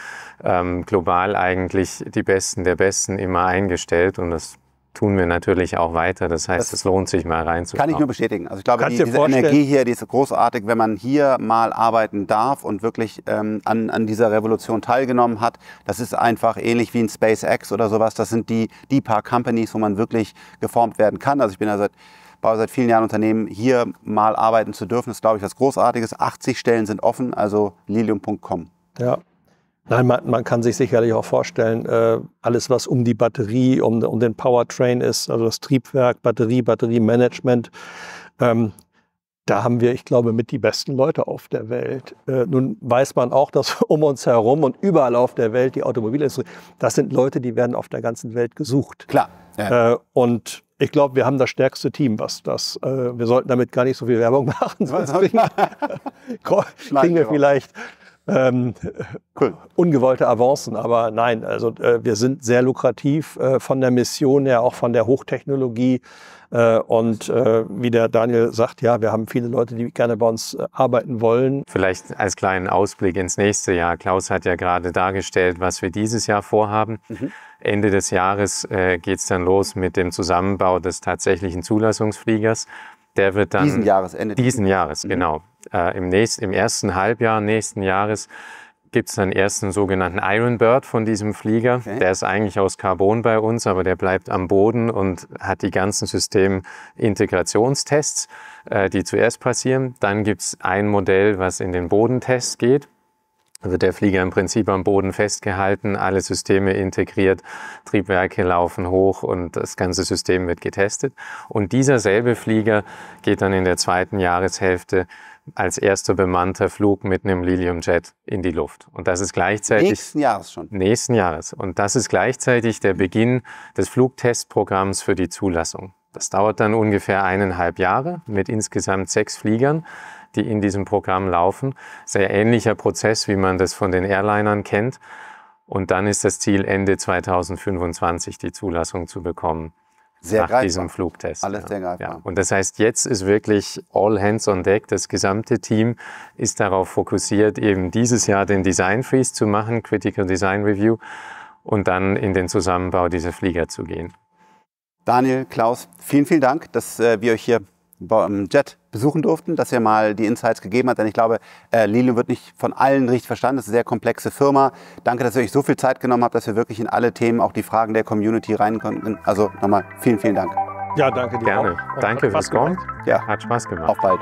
ähm, global eigentlich die Besten der Besten immer eingestellt. Und das tun wir natürlich auch weiter. Das heißt, das es lohnt sich mal reinzuschauen. Kann ich nur bestätigen. Also ich glaube, die, diese Energie hier, die ist großartig, wenn man hier mal arbeiten darf und wirklich ähm, an, an dieser Revolution teilgenommen hat. Das ist einfach ähnlich wie ein SpaceX oder sowas. Das sind die, die paar Companies, wo man wirklich geformt werden kann. Also ich bin ja seit seit vielen Jahren Unternehmen, hier mal arbeiten zu dürfen, ist, glaube ich, was Großartiges. 80 Stellen sind offen, also lilium.com. Ja, Nein, man, man, kann sich sicherlich auch vorstellen, äh, alles was um die Batterie, um, um, den Powertrain ist, also das Triebwerk, Batterie, Batteriemanagement, ähm, da haben wir, ich glaube, mit die besten Leute auf der Welt. Äh, nun weiß man auch, dass um uns herum und überall auf der Welt die Automobilindustrie, das sind Leute, die werden auf der ganzen Welt gesucht. Klar. Ja. Äh, und ich glaube, wir haben das stärkste Team, was das. Äh, wir sollten damit gar nicht so viel Werbung machen, sonst kriegen, kriegen wir vielleicht ähm, cool. ungewollte Avancen. Aber nein, also äh, wir sind sehr lukrativ äh, von der Mission her, auch von der Hochtechnologie. Äh, und äh, wie der Daniel sagt, ja, wir haben viele Leute, die gerne bei uns äh, arbeiten wollen. Vielleicht als kleinen Ausblick ins nächste Jahr. Klaus hat ja gerade dargestellt, was wir dieses Jahr vorhaben. Mhm. Ende des Jahres äh, geht es dann los mit dem Zusammenbau des tatsächlichen Zulassungsfliegers. Der wird dann diesen Jahres Diesen Jahres, mhm. genau. Äh, im, nächsten, Im ersten Halbjahr nächsten Jahres gibt es einen ersten sogenannten Iron Bird von diesem Flieger. Okay. Der ist eigentlich aus Carbon bei uns, aber der bleibt am Boden und hat die ganzen Systemintegrationstests, äh, die zuerst passieren. Dann gibt es ein Modell, was in den Bodentest geht wird also der Flieger im Prinzip am Boden festgehalten, alle Systeme integriert, Triebwerke laufen hoch und das ganze System wird getestet. Und dieser selbe Flieger geht dann in der zweiten Jahreshälfte als erster bemannter Flug mit einem Lilium Jet in die Luft. Und das ist gleichzeitig. Nächsten Jahres schon. Nächsten Jahres. Und das ist gleichzeitig der Beginn des Flugtestprogramms für die Zulassung. Das dauert dann ungefähr eineinhalb Jahre mit insgesamt sechs Fliegern die in diesem Programm laufen. Sehr ähnlicher Prozess, wie man das von den Airlinern kennt. Und dann ist das Ziel, Ende 2025 die Zulassung zu bekommen. Sehr nach greifbar. diesem Flugtest. Alles sehr greifbar. Ja. Und das heißt, jetzt ist wirklich all hands on deck. Das gesamte Team ist darauf fokussiert, eben dieses Jahr den Design Freeze zu machen, Critical Design Review, und dann in den Zusammenbau dieser Flieger zu gehen. Daniel, Klaus, vielen, vielen Dank, dass äh, wir euch hier ähm, Jet besuchen durften, dass er mal die Insights gegeben hat. Denn ich glaube, äh, Lilium wird nicht von allen richtig verstanden. Das ist eine sehr komplexe Firma. Danke, dass ihr euch so viel Zeit genommen habt, dass wir wirklich in alle Themen, auch die Fragen der Community rein konnten. Also nochmal vielen, vielen Dank. Ja, danke dir. Gerne. Auch. Danke, Spaß gemacht. Ja. Hat Spaß gemacht. Auf bald.